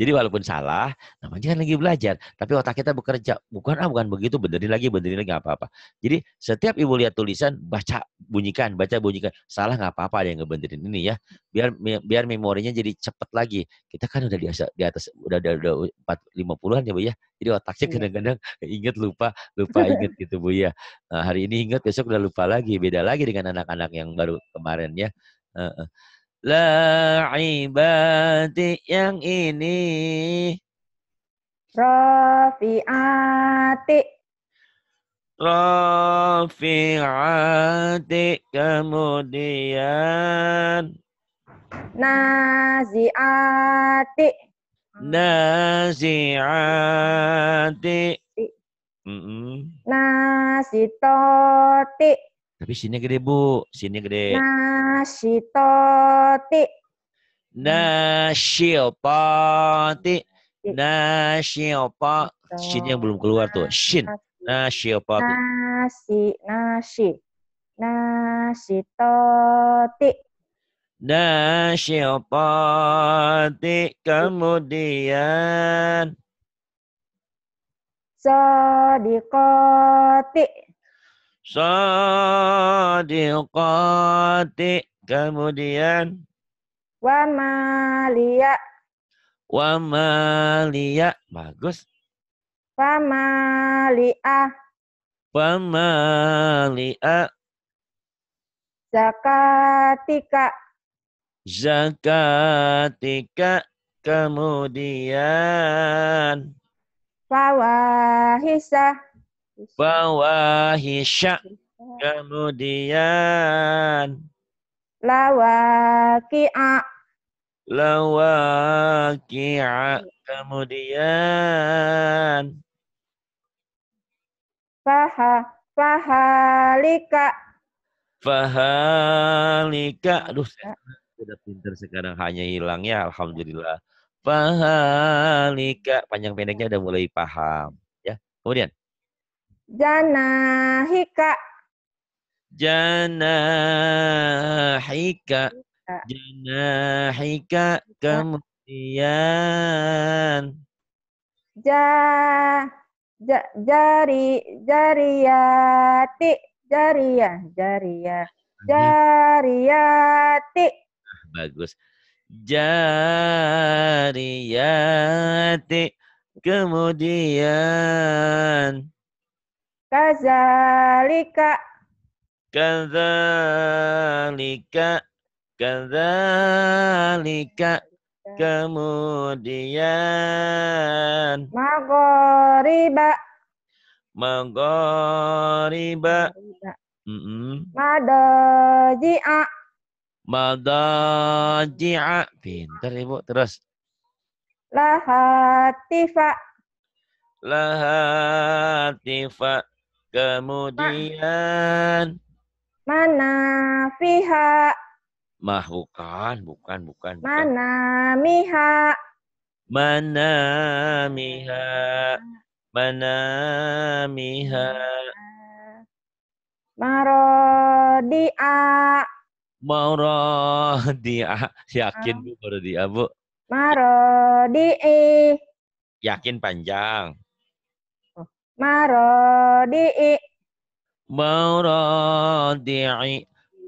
Jadi walaupun salah, namanya kan lagi belajar, tapi otak kita bekerja. Bukan ah bukan begitu, benerin lagi, benerin lagi nggak apa-apa. Jadi setiap ibu lihat tulisan, baca bunyikan, baca bunyikan. Salah nggak apa-apa ada yang ngebenerin ini ya. Biar biar memorinya jadi cepat lagi. Kita kan udah di atas, di atas udah udah, udah 50-an ya Bu ya. Jadi otaknya iya. kadang-kadang inget lupa, lupa inget gitu Bu ya. Nah, hari ini inget, besok udah lupa lagi. Beda lagi dengan anak-anak yang baru kemarin ya. Uh, uh. La ibati yang ini. Rafi'ati. Rafi'ati kemudian. Nazi'ati. Nazi'ati. Mm -mm. Nasitoti. Tapi sini gede, Bu. Sini gede. Nasi nasi toti, opati, nasi opa, iya. Shin yang belum keluar tuh. Shin. opati, Nasi. Nasi. toti, nasi opati, Kemudian. Sodikoti sadiqati kemudian Wamalia Wamalia wa maliya bagus wa maliya zakatika zakatika kemudian fawahisa Wawahisya. Kemudian. Lawaki'a. Lawaki'a. Kemudian. Faha. Fahalika. Fahalika. Aduh, saya sudah pinter sekarang hanya hilang ya. Alhamdulillah. Fahalika. Panjang pendeknya udah mulai paham. ya. Kemudian. Janahika. Janahika. Janahika kemudian. Ja, ja jari jariyati jaria, jaria, jariyati. bagus. Jariyati kemudian Kazalika. Kazalika. Kazalika. Kemudian. Magoriba. Magoriba. Madaji'a. Madaji'a. Pinter Ibu. Terus. Lahatifa. Lahatifa. Kemudian mana fiha mah bukan bukan bukan, mana miha mana miha mana miha marodi'a marodi'a (laughs) yakin bu marodi'a bu Marodia. yakin panjang marodi'i marodi'i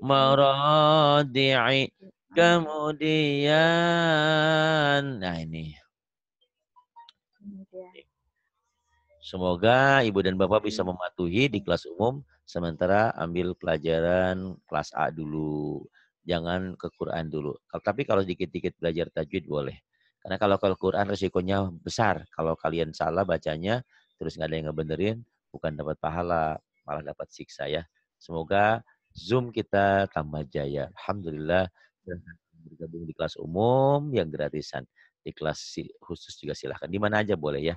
marodi'i kemudian nah ini Semoga Ibu dan Bapak bisa mematuhi di kelas umum, sementara ambil pelajaran kelas A dulu. Jangan ke Quran dulu. Tapi kalau dikit-dikit belajar tajwid boleh. Karena kalau ke Quran resikonya besar. Kalau kalian salah bacanya, terus nggak ada yang ngebenerin, bukan dapat pahala, malah dapat siksa ya. Semoga Zoom kita tambah jaya. Alhamdulillah bergabung di kelas umum yang gratisan. Di kelas khusus juga silahkan. Di mana aja boleh ya.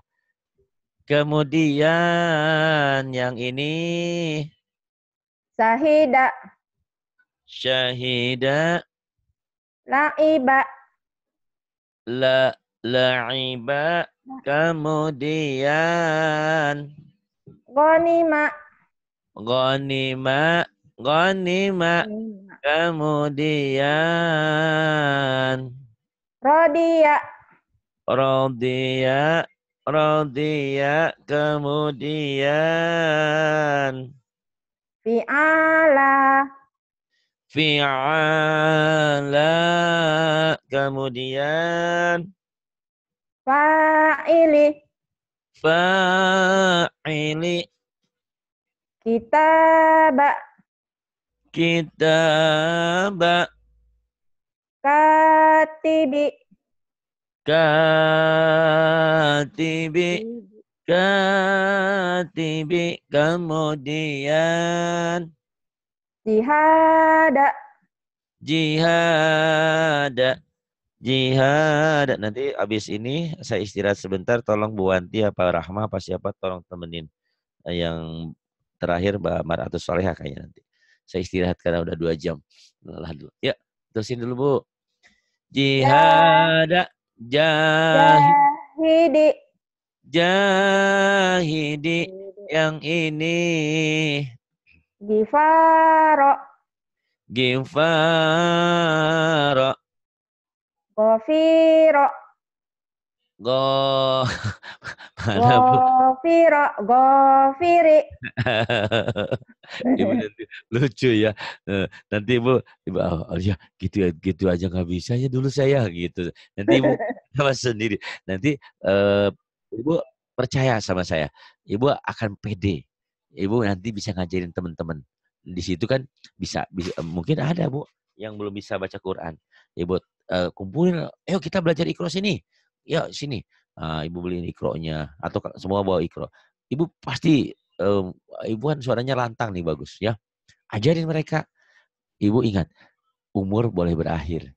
Kemudian yang ini. Sahida. Syahida. Laiba. La, laiba. Kemudian Ma, Goni Ma. Kemudian Rodia Rodia Rodia Kemudian Fi'ala Fi'ala Kemudian Fa'ili. Fa'ili. kita ba. Katibi. Katibi. Katibi. Kemudian. Jihada. Jihada jihad. Nanti abis ini saya istirahat sebentar. Tolong Bu Wanti, apa Rahma, apa siapa, tolong temenin. Eh, yang terakhir Mbak Maratus Soleha kayaknya nanti. Saya istirahat karena udah dua jam. Lelah dulu. Ya, terusin dulu Bu. Jihad jahidi jahidi yang ini Gifaro Gifaro Gofiro. Go (laughs) mana bu? Gofiro, gofiri. (laughs) ibu nanti lucu ya. Eh, nanti ibu, ibu oh, ya gitu gitu aja nggak bisa ya dulu saya gitu. Nanti ibu (laughs) sama sendiri. Nanti uh, ibu percaya sama saya. Ibu akan pede. Ibu nanti bisa ngajarin teman-teman. Di situ kan bisa, bisa mungkin ada bu yang belum bisa baca Quran. Ibu Eh, kumpulin, ayo kita belajar ikro sini. Ya sini, uh, ibu beliin ikronya atau semua bawa ikro. Ibu pasti um, eh, ibu kan suaranya lantang nih bagus ya. Ajarin mereka. Ibu ingat, umur boleh berakhir.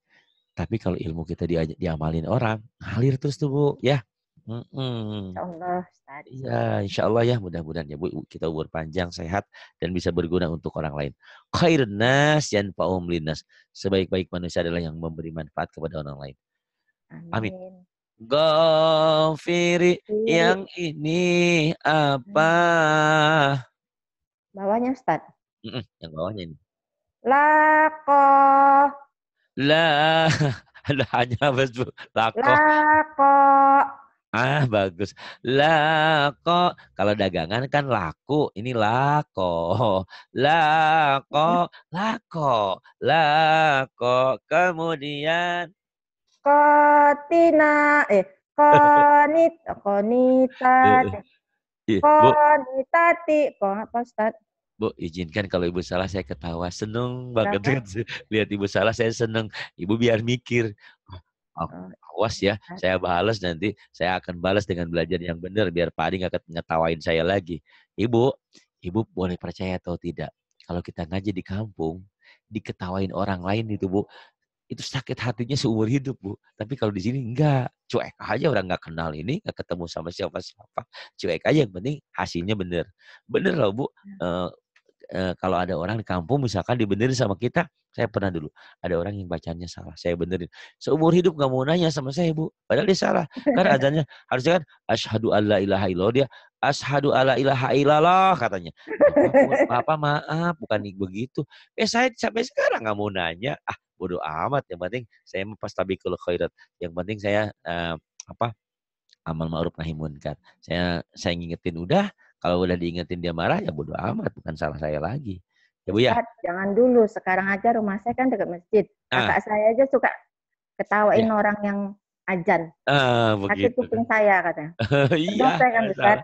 Tapi kalau ilmu kita diamalin orang, ngalir terus tuh Bu, ya. Insyaallah, Ya, insyaallah ya mudah-mudahan ya Bu kita umur panjang, sehat dan bisa berguna untuk orang lain. Khairnas Pak yanfa'um Linas, Sebaik-baik manusia adalah yang memberi manfaat kepada orang lain. Amin. Amin. Gofiri yang ini apa? Bawahnya Ustaz. yang bawahnya ini. Lako. La. Ada (laughs) hanya Lako. Lako. Ah, bagus. Lako. Kalau dagangan kan laku. Ini lako. (laughs) Lako. Lako. Lako. Kemudian. Kotina. Eh, konit. (laughs) Konita. Iya, iya. iya, Konitati. Kok apa, Ustaz? Bu, izinkan kalau Ibu salah saya ketawa. Seneng banget. (laughs) Lihat Ibu salah saya seneng. Ibu biar mikir. Oh, awas ya, iya. saya balas nanti saya akan balas dengan belajar yang benar biar Pak Adi nggak ketawain saya lagi. Ibu, ibu boleh percaya atau tidak? Kalau kita ngaji di kampung, diketawain orang lain itu bu, itu sakit hatinya seumur hidup bu. Tapi kalau di sini enggak, cuek aja orang nggak kenal ini, nggak ketemu sama siapa-siapa, cuek aja yang penting hasilnya benar benar loh bu, uh, uh, kalau ada orang di kampung misalkan dibenerin sama kita, saya pernah dulu, ada orang yang bacanya salah, saya benerin. Seumur hidup nggak mau nanya sama saya, Bu. Padahal dia salah. Karena (laughs) adanya harusnya kan ashadu alla ilaha illallah dia ashadu alla ilaha illallah katanya. Papa (laughs) maaf, bukan begitu. Eh saya sampai sekarang nggak mau nanya. Ah, bodoh amat. Yang penting saya pas tabikul khairat. Yang penting saya eh, apa? amal ma'ruf nahi munkar. Saya saya ngingetin udah, kalau udah diingetin dia marah ya bodoh amat, bukan salah saya lagi. Ya Bu ya. Jangan dulu, sekarang aja rumah saya kan dekat masjid. Ah. Kakak saya aja suka ketawain ya. orang yang ajan. Ah, Sakit kuping saya katanya. (laughs) Oh, iya. saya kan besar.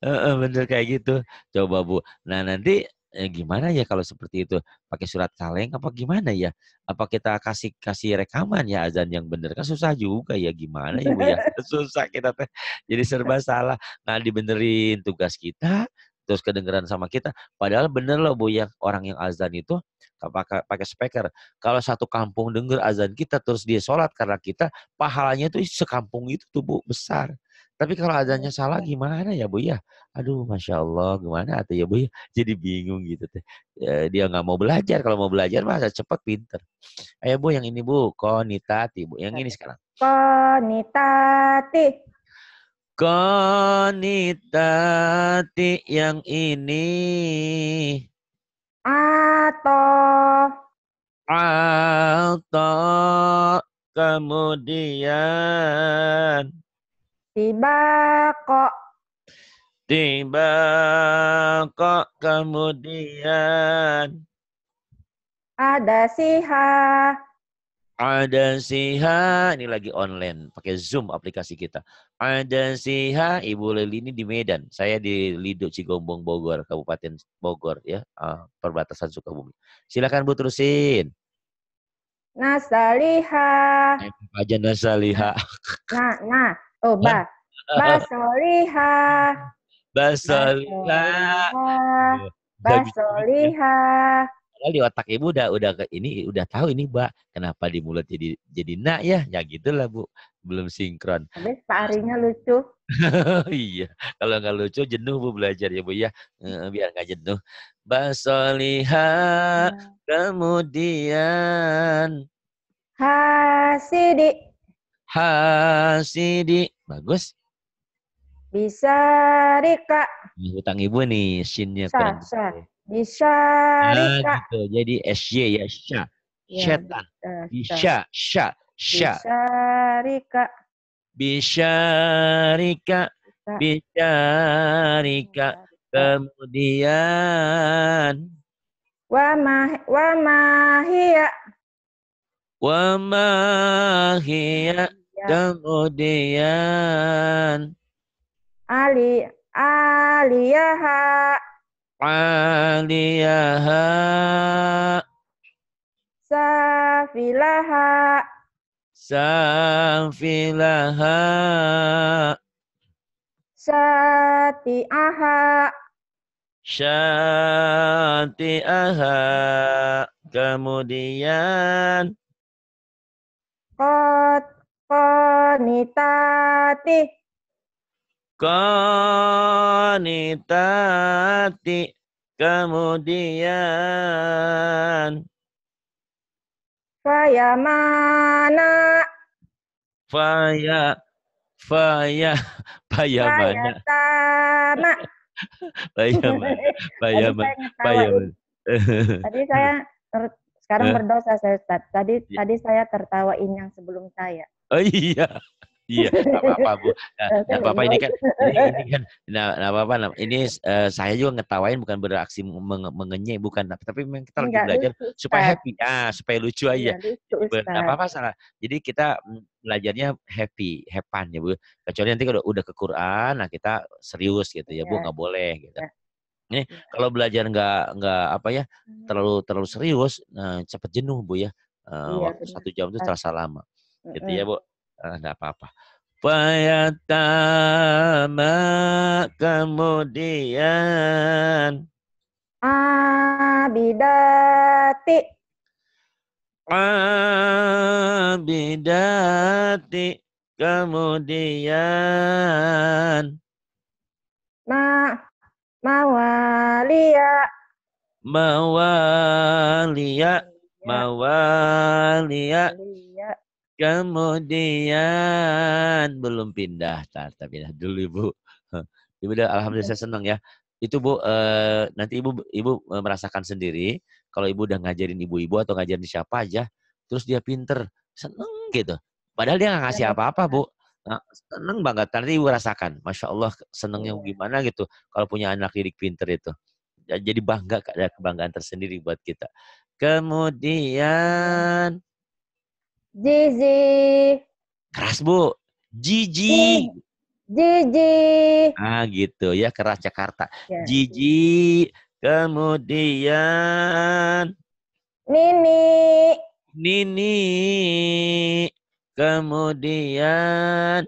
Uh, bener kayak gitu. Coba Bu. Nah nanti eh, gimana ya kalau seperti itu? Pakai surat kaleng apa gimana ya? Apa kita kasih kasih rekaman ya azan yang bener? Kan susah juga ya gimana ya Bu ya? (laughs) Susah kita teh. Jadi serba salah. Nah dibenerin tugas kita, terus kedengeran sama kita. Padahal bener loh Bu yang orang yang azan itu pakai pakai speaker. Kalau satu kampung dengar azan kita terus dia sholat karena kita pahalanya itu sekampung itu tubuh besar. Tapi kalau azannya iya. salah gimana ya Bu ya? Aduh Masya Allah gimana atau ya Bu ya? (laughs) Jadi bingung gitu teh. Ya, dia nggak mau belajar. Kalau mau belajar masa cepat pinter. Ayo Bu yang ini Bu. Konitati Bu. Yang ini sekarang. Konitati konitati yang ini atau ato kemudian tiba kok tiba kok kemudian ada siha ada siha ini lagi online pakai zoom aplikasi kita ada siha Ibu Lili ini di Medan. Saya di Lido Cigombong Bogor, Kabupaten Bogor ya, ah, perbatasan Sukabumi. Silakan Bu terusin. Nasaliha. Aja nasaliha. Nah, nah. Oh, ba. (laughs) Basoliha. Basoliha. Basoliha padahal di otak ibu udah udah ini udah tahu ini mbak kenapa di mulut jadi jadi nak ya ya gitulah bu belum sinkron. Habis Pak Arinya lucu. (laughs) iya, kalau nggak lucu jenuh bu belajar ya bu ya, biar nggak jenuh. Basoliha iya. kemudian Hasidi. Hasidi. Bagus. Bisa Rika. Hutang ibu nih, sinnya kurang. Sa, Disyarika. Nah, gitu. Jadi SJ ya, sya. Ya, Syetan. bisa, sya, sya. Bisharika, Bisharika, Bisyarika. Kemudian. Wama, wamahia. Wamahia. Kemudian. Ali, aliyaha aliyaha safilaha safilaha satiaha satiaha kemudian qanitati Kod konitati kemudian Faya mana? Faya Faya Faya mana? Tama. Faya mana? Faya (laughs) mana? Faya mana? Tadi saya ter, ya. (laughs) sekarang eh? berdosa saya Tadi iya. tadi saya tertawain yang sebelum saya. Oh iya. Iya, apa-apa Bu. Nah, apa-apa ini kan, ini, kan, nah, apa-apa. Nah, ini eh, saya juga ngetawain bukan beraksi mengenyek, bukan. Nah, tapi memang kita lagi belajar supaya happy, ah, supaya lucu aja. Nah apa-apa salah. Jadi kita mm, belajarnya happy, happy ya Bu. Kecuali nanti kalau udah ke Quran, nah kita serius gitu ya, Bu, iya. nggak boleh gitu. Nih, iya. Ini iya. kalau belajar nggak nggak apa ya hmm. terlalu terlalu serius, nah, cepat jenuh Bu ya. Eh, waktu satu jam itu terasa lama, gitu ya Bu. Tidak eh, apa-apa. Payatama kemudian. Abidati. Abidati kemudian. Ma mawalia. Mawalia. Mawalia. mawalia Kemudian belum pindah, tapi pindah dulu ibu. (laughs) Ibu alhamdulillah iya. saya senang ya. Itu bu eh, nanti ibu ibu eh, merasakan sendiri kalau ibu udah ngajarin ibu-ibu atau ngajarin siapa aja, terus dia pinter, seneng gitu. Padahal dia nggak iya, ngasih apa-apa bu. Nah, seneng banget nanti ibu rasakan, masya Allah senengnya iya. gimana gitu kalau punya anak didik pinter itu. Jadi bangga ada kebanggaan tersendiri buat kita. Kemudian Zizi. Keras, Bu. Jiji. Jiji. Ah, gitu ya keras Jakarta. Ya. Kemudian Nini. Nini. Kemudian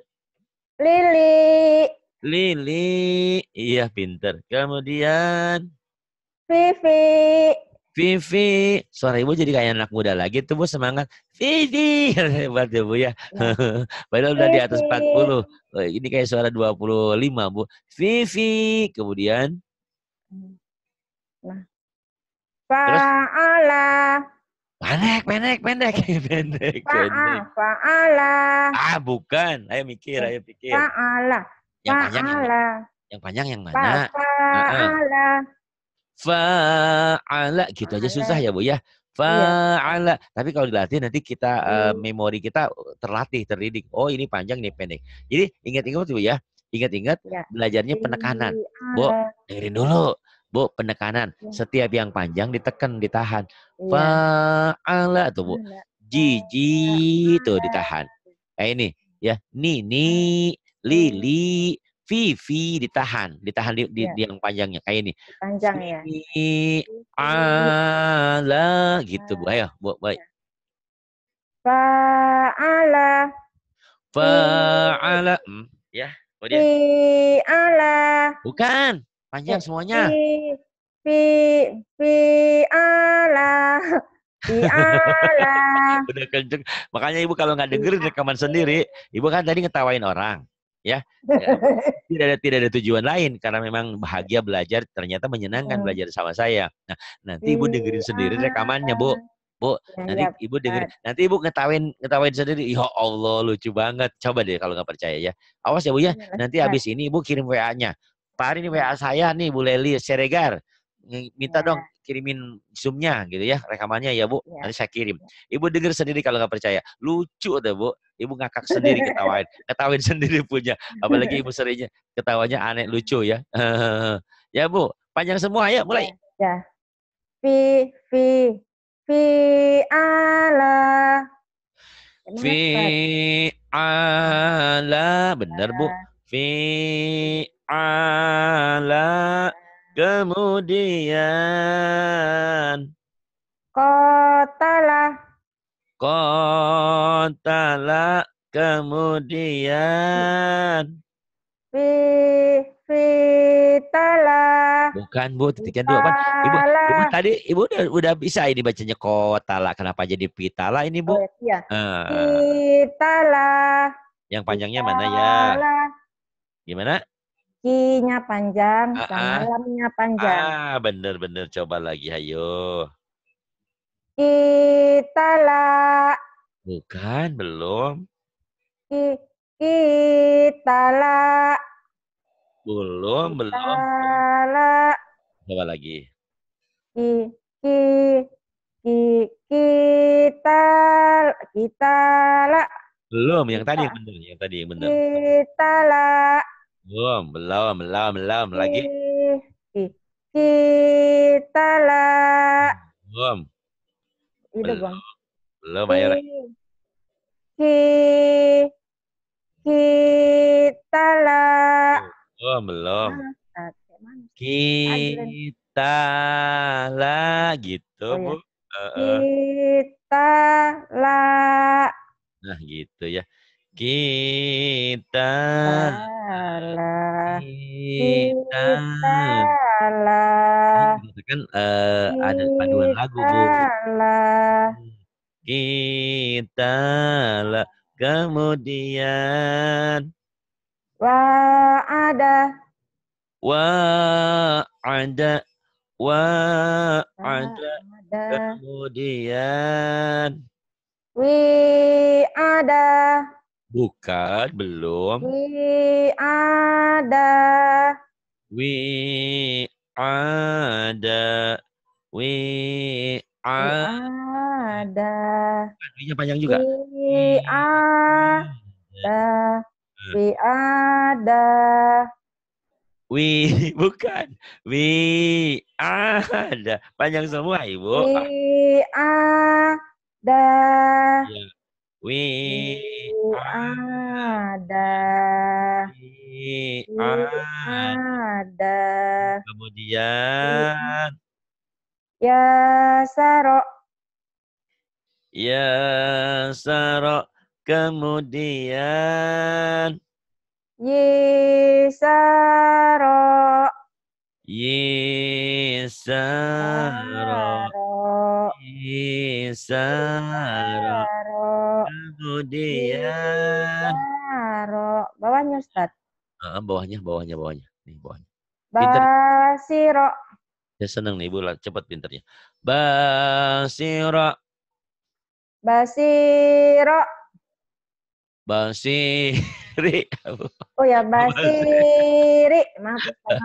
Lili. Lili. Iya, pinter. Kemudian Vivi. Vivi, suara ibu jadi kayak anak muda lagi tuh Bu semangat. Vivi, hebat (laughs) ya Bu ya. (laughs) Padahal udah di atas 40. Eh, ini kayak suara 25 Bu. Vivi, kemudian Nah. Fa'ala. Pendek, pendek, pendek, (laughs) pendek, pendek. Fa'ala. Ah, bukan. Ayo mikir, ayo pikir. Fa'ala. Yang panjang yang, yang panjang yang mana? Fa'ala fa'ala gitu aja susah ya Bu ya iya. fa'ala. Iya. Tapi kalau dilatih nanti kita hmm. memori kita terlatih, terdidik. Oh, ini panjang, ini pendek. Jadi ingat-ingat Bu ya. Ingat-ingat iya. belajarnya penekanan. Bu, ah. dengerin dulu. Bu, penekanan. Setiap yang panjang ditekan, ditahan. Ya. Fa'ala tuh, Bu. Jiji tuh ditahan. Eh ini ya, ni lili. Vivi ditahan, ditahan di, di, ya. di yang panjangnya kayak ini. Panjang ya. Vivi ala gitu Bu. Ayo, Bu, baik. Ya. Fa, ala. Hmm, ya, kemudian. ala. Bukan, panjang semuanya. Fi fi fi'ala. (laughs) Udah kenceng. Makanya Ibu kalau nggak dengerin rekaman sendiri, Ibu kan tadi ngetawain orang ya. (laughs) tidak ada tidak ada tujuan lain karena memang bahagia belajar ternyata menyenangkan iya. belajar sama saya. Nah, nanti Ibu iya, dengerin sendiri ah. rekamannya, Bu. Bu, ya, nanti ya, ibu denger, nanti ibu ngetawain ngetawain sendiri. Ya Allah, lucu banget. Coba deh kalau nggak percaya ya. Awas ya bu ya. Iya, nanti ya. habis ini ibu kirim WA-nya. Pak Hari ini WA saya nih Bu Leli Seregar minta dong iya. kirimin zoomnya gitu ya rekamannya ya bu ya. nanti saya kirim ibu dengar sendiri kalau nggak percaya lucu deh bu ibu ngakak sendiri ketawain (laughs) ketawain sendiri punya apalagi ibu seringnya ketawanya aneh lucu ya (laughs) ya bu panjang semua ya mulai ya fi fi fi ala fi ala bener bu fi ala Kemudian Kotala Kotala Kemudian Fi Fitala Bukan Bu, titiknya dua kan Ibu, ibu tadi Ibu udah, udah bisa ini bacanya kotala. Kenapa jadi pitala ini Bu? Oh, iya. Uh, Yang panjangnya pitala. mana ya? Gimana? kakinya panjang, uh -uh. malamnya panjang. Ah, bener-bener coba lagi, ayo. Kita lah. Bukan, belum. Ki kita lah. Belum, kita belum. La. Coba lagi. Ki ki ki kita kita lah. Belum, yang tadi yang benar, yang tadi yang benar. Kita lah. Belum, belum, belum, belum. Lagi. Kita lah. Belum. belum. Belum, ayo lagi. Kita lah. Belum, belum. Kita lah gitu, oh, ya. Kita lah. Nah, gitu ya kita Allah. kita Allah. kan uh, ada paduan lagu bu kita lah kemudian wa ada wa ada wa ada kemudian wi ada Bukan, belum. We ada. We ada. We ada. ada. panjang juga. We ada. We ada. We bukan. We ada. Panjang semua, Ibu. We ada. Ya. We ada. We ada. Kemudian. Ya saro. Ya saro. Kemudian. Yisaro. Yisaro. Yisaro kemudian rok bawahnya Ustaz. ah bawahnya, bawahnya, bawahnya. Nih bawahnya. Basiro. Ya seneng nih Ibu cepat pinternya. Basiro. Basiro. Basiri. (laughs) Oh ya, Basiri. Maaf, maaf.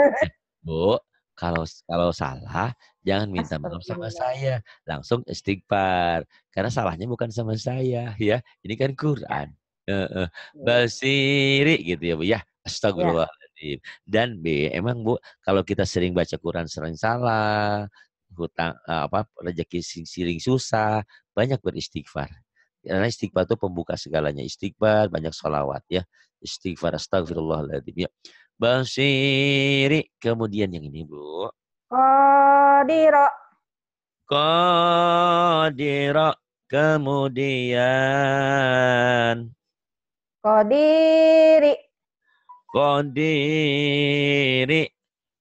(laughs) Bu, kalau kalau salah jangan ah, minta maaf sama saya, langsung istighfar. Karena hmm. salahnya bukan sama saya, ya. Ini kan ya. Quran. Uh, uh, iya. basiri gitu ya, Bu. Ya, ya. astagfirullahaladzim. Dan B, emang Bu, kalau kita sering baca Quran sering salah, hutang eh, apa rezeki siring susah, banyak beristighfar. Karena istighfar itu pembuka segalanya. Istighfar, banyak sholawat ya. Istighfar, astagfirullahaladzim ya basiri. Kemudian yang ini, Bu. Qadira. Qadira. Kemudian. Qadiri. Qadiri.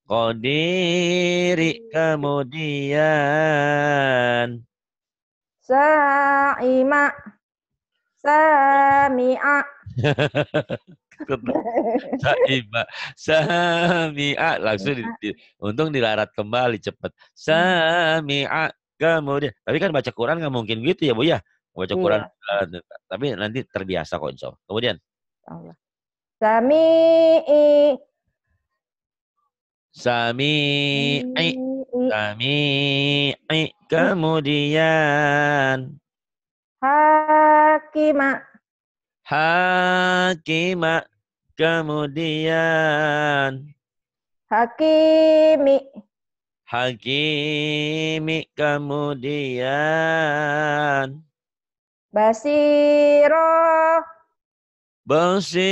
Qadiri. Kemudian. Sa'ima. Sami'a. (laughs) tetap (laughs) sa'iba sami'a langsung di, di, untung dilarat kembali cepat hmm. sami'a kemudian tapi kan baca Quran nggak mungkin gitu ya bu ya baca Quran iya. tapi nanti terbiasa kok insya Allah kemudian Allah sami'i sami'i sami'i kemudian hakimah, hakimah kemudian hakimi hakimi kemudian basiro basi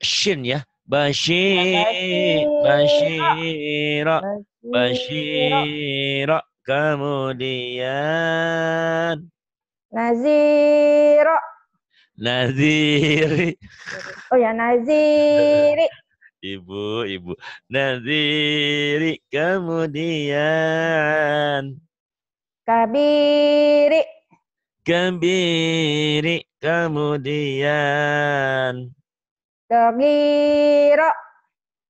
shin ya Basi ya, Basiro Basiro kemudian Naziro. Naziri. Oh ya Naziri. Ibu, ibu. Naziri kemudian. Kabiri. Kabiri kemudian. Togiro.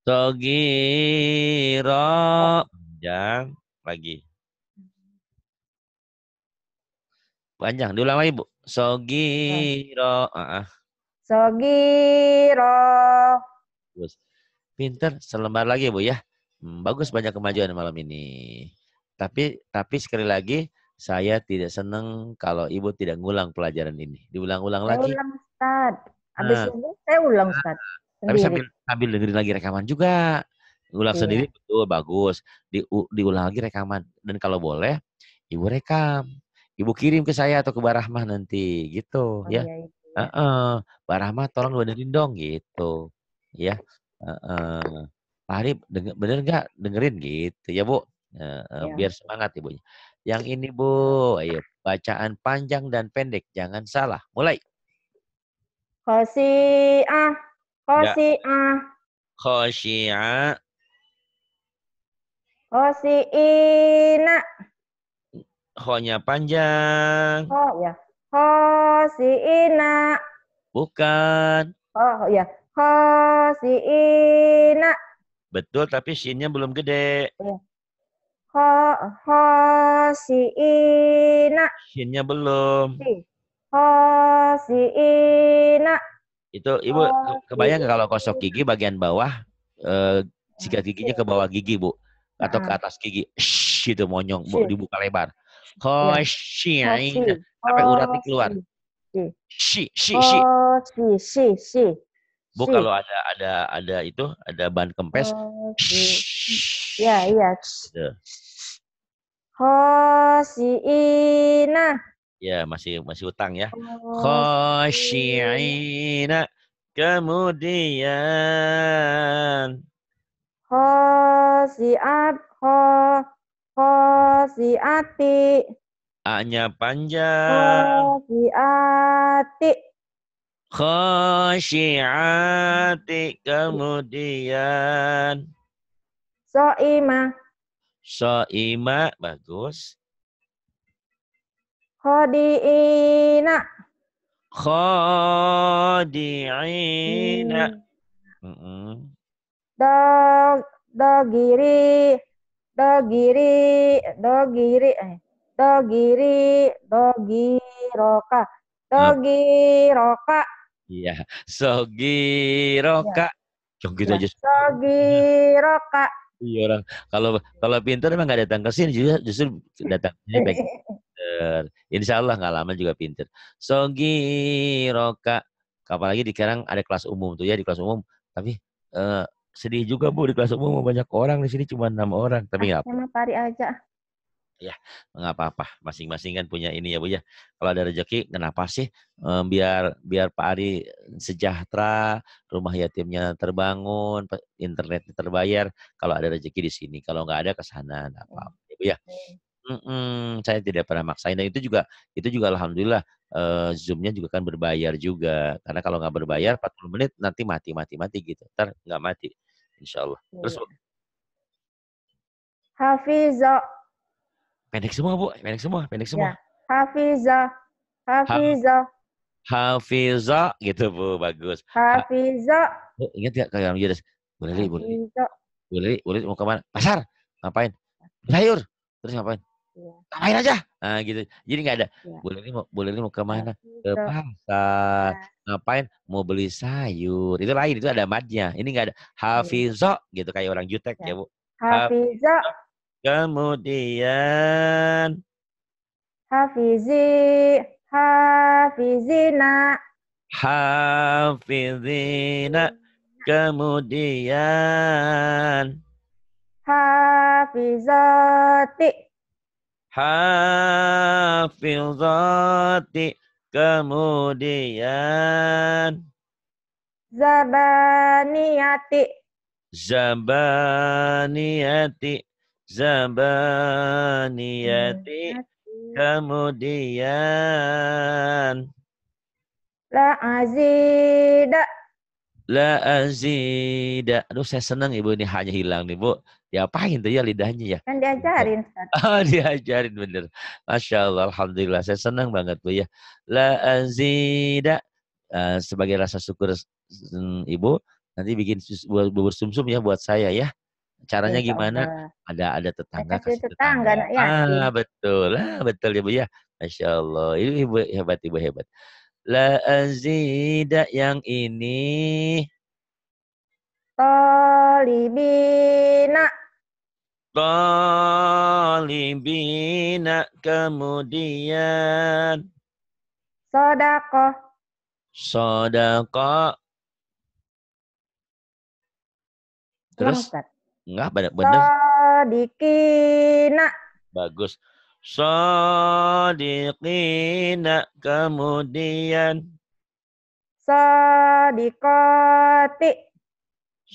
Togiro. Panjang. Lagi. Panjang. Diulang lagi, Bu. Sogiro. Ah. Sogiro. Bagus. Pinter, selembar lagi ya Bu ya. Hmm, bagus banyak kemajuan malam ini. Tapi tapi sekali lagi saya tidak senang kalau ibu tidak ngulang pelajaran ini. Diulang-ulang lagi. Ulang Ustaz. Ah. Habis nah. ini saya ulang ah. Ustaz. Sendiri. tapi sambil sambil dengerin lagi rekaman juga. Ulang iya. sendiri betul bagus. Di, diulang lagi rekaman dan kalau boleh ibu rekam Ibu kirim ke saya atau ke Barahmah nanti gitu oh, ya. Iya, iya. Uh iya. -uh. Barahmah tolong benerin dong gitu ya. Uh -uh. Pak Harif denger, bener nggak dengerin gitu ya Bu. Uh, uh, Biar semangat ibunya. Yang ini Bu, ayo iya, bacaan panjang dan pendek jangan salah. Mulai. Khosi'ah, ya. khosi'ah. Khosi'ah. Khosi'ina. Ho-nya panjang. Ho ya. Ho si ina. Bukan. Oh ya. Ho si ina. Betul, tapi sinnya belum gede. Ya. Ho ho si ina. Sinnya belum. Si. Ho si ina. Itu ibu ho, kebayang si kalau kosok gigi bagian bawah eh, sikat giginya ke bawah gigi bu atau ke ah. atas gigi, Shh, gitu monyong bu, dibuka lebar khosyi'ina. Ya. Sampai oh, uratnya keluar. Oh, shi, shi, shi. si shi, shi. Bu kalau ada ada ada itu ada ban kempes. Ya, iya. Gitu. Khosyi'ina. Ya, masih masih utang ya. Khosyi'ina. Kemudian. Khosi'ab. Khosi'ab Kosiati. A-nya panjang. Kosiati. Khosiati. Kemudian. So'ima. So'ima. Bagus. Khodi'ina. Khodi'ina. Mm -hmm. Dogiri dogiri dogiri eh, dogiri dogiroka dogiroka iya sogiroka cuma iya. gitu iya, aja aja. Sogiroka. Iya orang kalau kalau pintar emang nggak datang ke sini justru, justru datang ini insyaallah Insya Allah nggak lama juga pinter. Sogi Roka. Apalagi di Kerang ada kelas umum tuh ya di kelas umum. Tapi eh, sedih juga Bu di kelas umum banyak orang di sini cuma enam orang tapi nggak apa. pari aja. Ya, nggak apa-apa. Masing-masing kan punya ini ya Bu ya. Kalau ada rezeki, kenapa sih eh, biar biar Pak Ari sejahtera, rumah yatimnya terbangun, internet terbayar. Kalau ada rezeki di sini, kalau nggak ada ke sana, nggak apa-apa ya Bu ya. Mm -mm, saya tidak pernah maksain dan itu juga itu juga alhamdulillah uh, zoomnya juga kan berbayar juga karena kalau nggak berbayar 40 menit nanti mati mati mati gitu ntar nggak mati Insyaallah. Allah. Terus iya. Bu? Hafiza. Pendek semua Bu, pendek semua, pendek semua. Ya. Hafiza. Hafiza. Ha Hafiza gitu Bu, bagus. Hafiza. Ha bu, ingat gak kalau yang jelas? Boleh, boleh. Boleh, boleh mau kemana? Pasar. Ngapain? Sayur. Terus ngapain? yeah. tambahin aja nah, gitu jadi nggak ada yeah. Iya. ini mau iya, boleh ini mau kemana mana? ke pasar yeah. ngapain mau beli sayur itu lain itu ada madnya ini nggak ada iya. hafizo gitu kayak orang jutek yeah. ya bu hafizo kemudian hafizi hafizina hafizina kemudian hafizati hafizati kemudian zabaniyati zabaniyati zabaniyati kemudian la azida la azida aduh saya senang ibu ini hanya hilang nih bu diapain tuh ya lidahnya ya? Kan diajarin. (laughs) Oh, diajarin bener. Masya Allah, Alhamdulillah. Saya senang banget Bu ya. La azida. Uh, sebagai rasa syukur hmm, Ibu, nanti bikin bubur sumsum ya buat saya ya. Caranya gimana? Ada ada tetangga kasih tetangga. tetangga. Ya, ah, betul. Ah, betul ya Bu ya. Masya Allah. Ibu, ibu hebat, Ibu hebat. La azida yang ini. Tolibina talibina kemudian sodako sodako terus enggak benar benar sodikina bagus sodikina kemudian sodikotik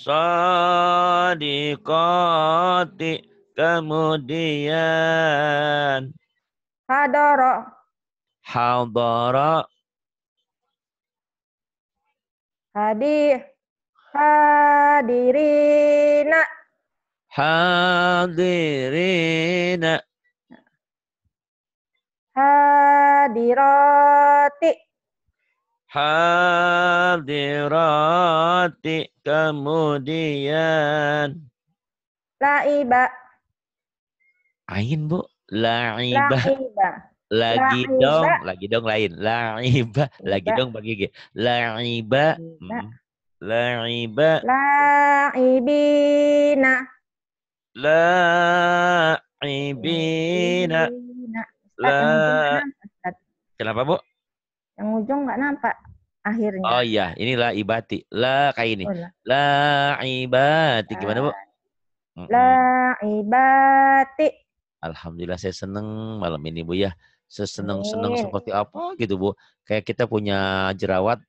sadiqati kemudian hadara hadara hadir hadirina hadirina hadirati hadirati kemudian laiba ain bu laiba laiba lagi laiba. dong lagi dong lain laiba lagi dong bagi gigi laiba hmm. laiba laibina laibina la kenapa bu yang ujung nggak nampak akhirnya. Oh iya, inilah ibati. La kayak ini. Oh, la. la ibati. Gimana, Bu? La ibati. Alhamdulillah saya seneng malam ini, Bu ya. Seseneng-seneng seperti apa gitu, Bu. Kayak kita punya jerawat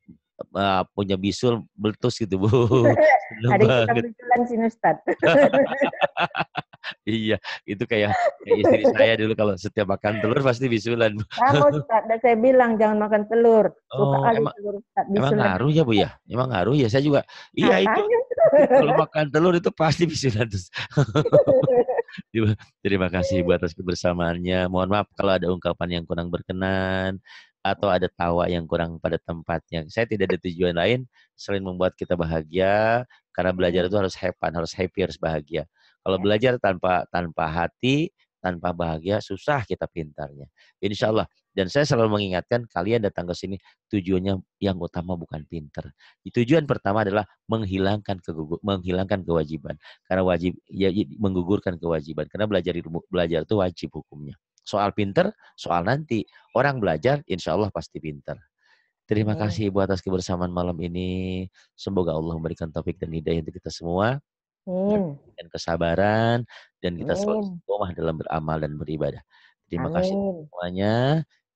Uh, punya bisul beltus gitu bu. (laughs) Ada kita biculan sini Ustaz. (laughs) iya, itu kayak, kayak gitu. istri saya dulu kalau setiap makan telur pasti bisulan. Kamu (laughs) saya bilang jangan makan telur. Oh, emang, telur, emang ngaruh ya bu ya? Emang ngaruh ya? Saya juga. Iya itu. kalau makan telur itu pasti bisulan (laughs) Terima kasih buat atas kebersamaannya. Mohon maaf kalau ada ungkapan yang kurang berkenan atau ada tawa yang kurang pada tempatnya. Saya tidak ada tujuan lain selain membuat kita bahagia karena belajar itu harus happy, harus happy, harus bahagia. Kalau ya. belajar tanpa tanpa hati, tanpa bahagia, susah kita pintarnya. Insya Allah. Dan saya selalu mengingatkan kalian datang ke sini tujuannya yang utama bukan pinter. Tujuan pertama adalah menghilangkan kegugur, menghilangkan kewajiban. Karena wajib ya, ya menggugurkan kewajiban. Karena belajar belajar itu wajib hukumnya. Soal pinter, soal nanti orang belajar, insya Allah pasti pinter. Terima kasih Ibu atas kebersamaan malam ini. Semoga Allah memberikan topik dan hidayah untuk kita semua. Amin. Iya, hmm. Dan kesabaran dan kita selalu hmm. istiqomah dalam beramal dan beribadah. Terima Amin. kasih semuanya.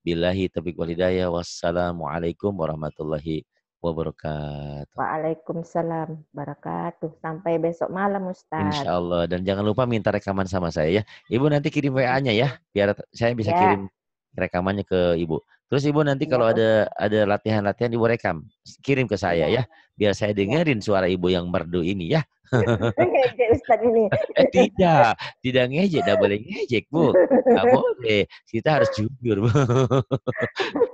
Bilahi taufiq wal hidayah. Wassalamualaikum warahmatullahi wabarakatuh. Waalaikumsalam barakatuh Sampai besok malam Ustaz. insyaallah Dan jangan lupa minta rekaman sama saya ya. Ibu nanti kirim WA-nya ya. Biar saya bisa ya. kirim rekamannya ke Ibu. Terus ibu nanti iya. kalau ada ada latihan-latihan ibu rekam, kirim ke saya iya. ya, biar saya iya. dengerin suara ibu yang merdu ini ya. ngejek (laughs) ini. (laughs) Eh, tidak, tidak ngejek, tidak boleh ngejek bu, tidak (laughs) boleh. Kita harus jujur bu.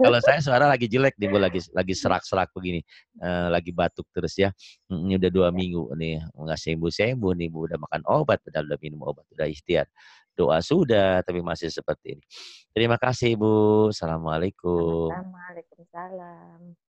kalau saya suara lagi jelek nih bu, lagi lagi serak-serak begini, eh, lagi batuk terus ya. Mm, ini udah dua minggu nih nggak sembuh-sembuh nih bu, udah makan obat, udah, udah minum obat, udah istirahat doa sudah, tapi masih seperti ini. Terima kasih Ibu. Assalamualaikum. Waalaikumsalam.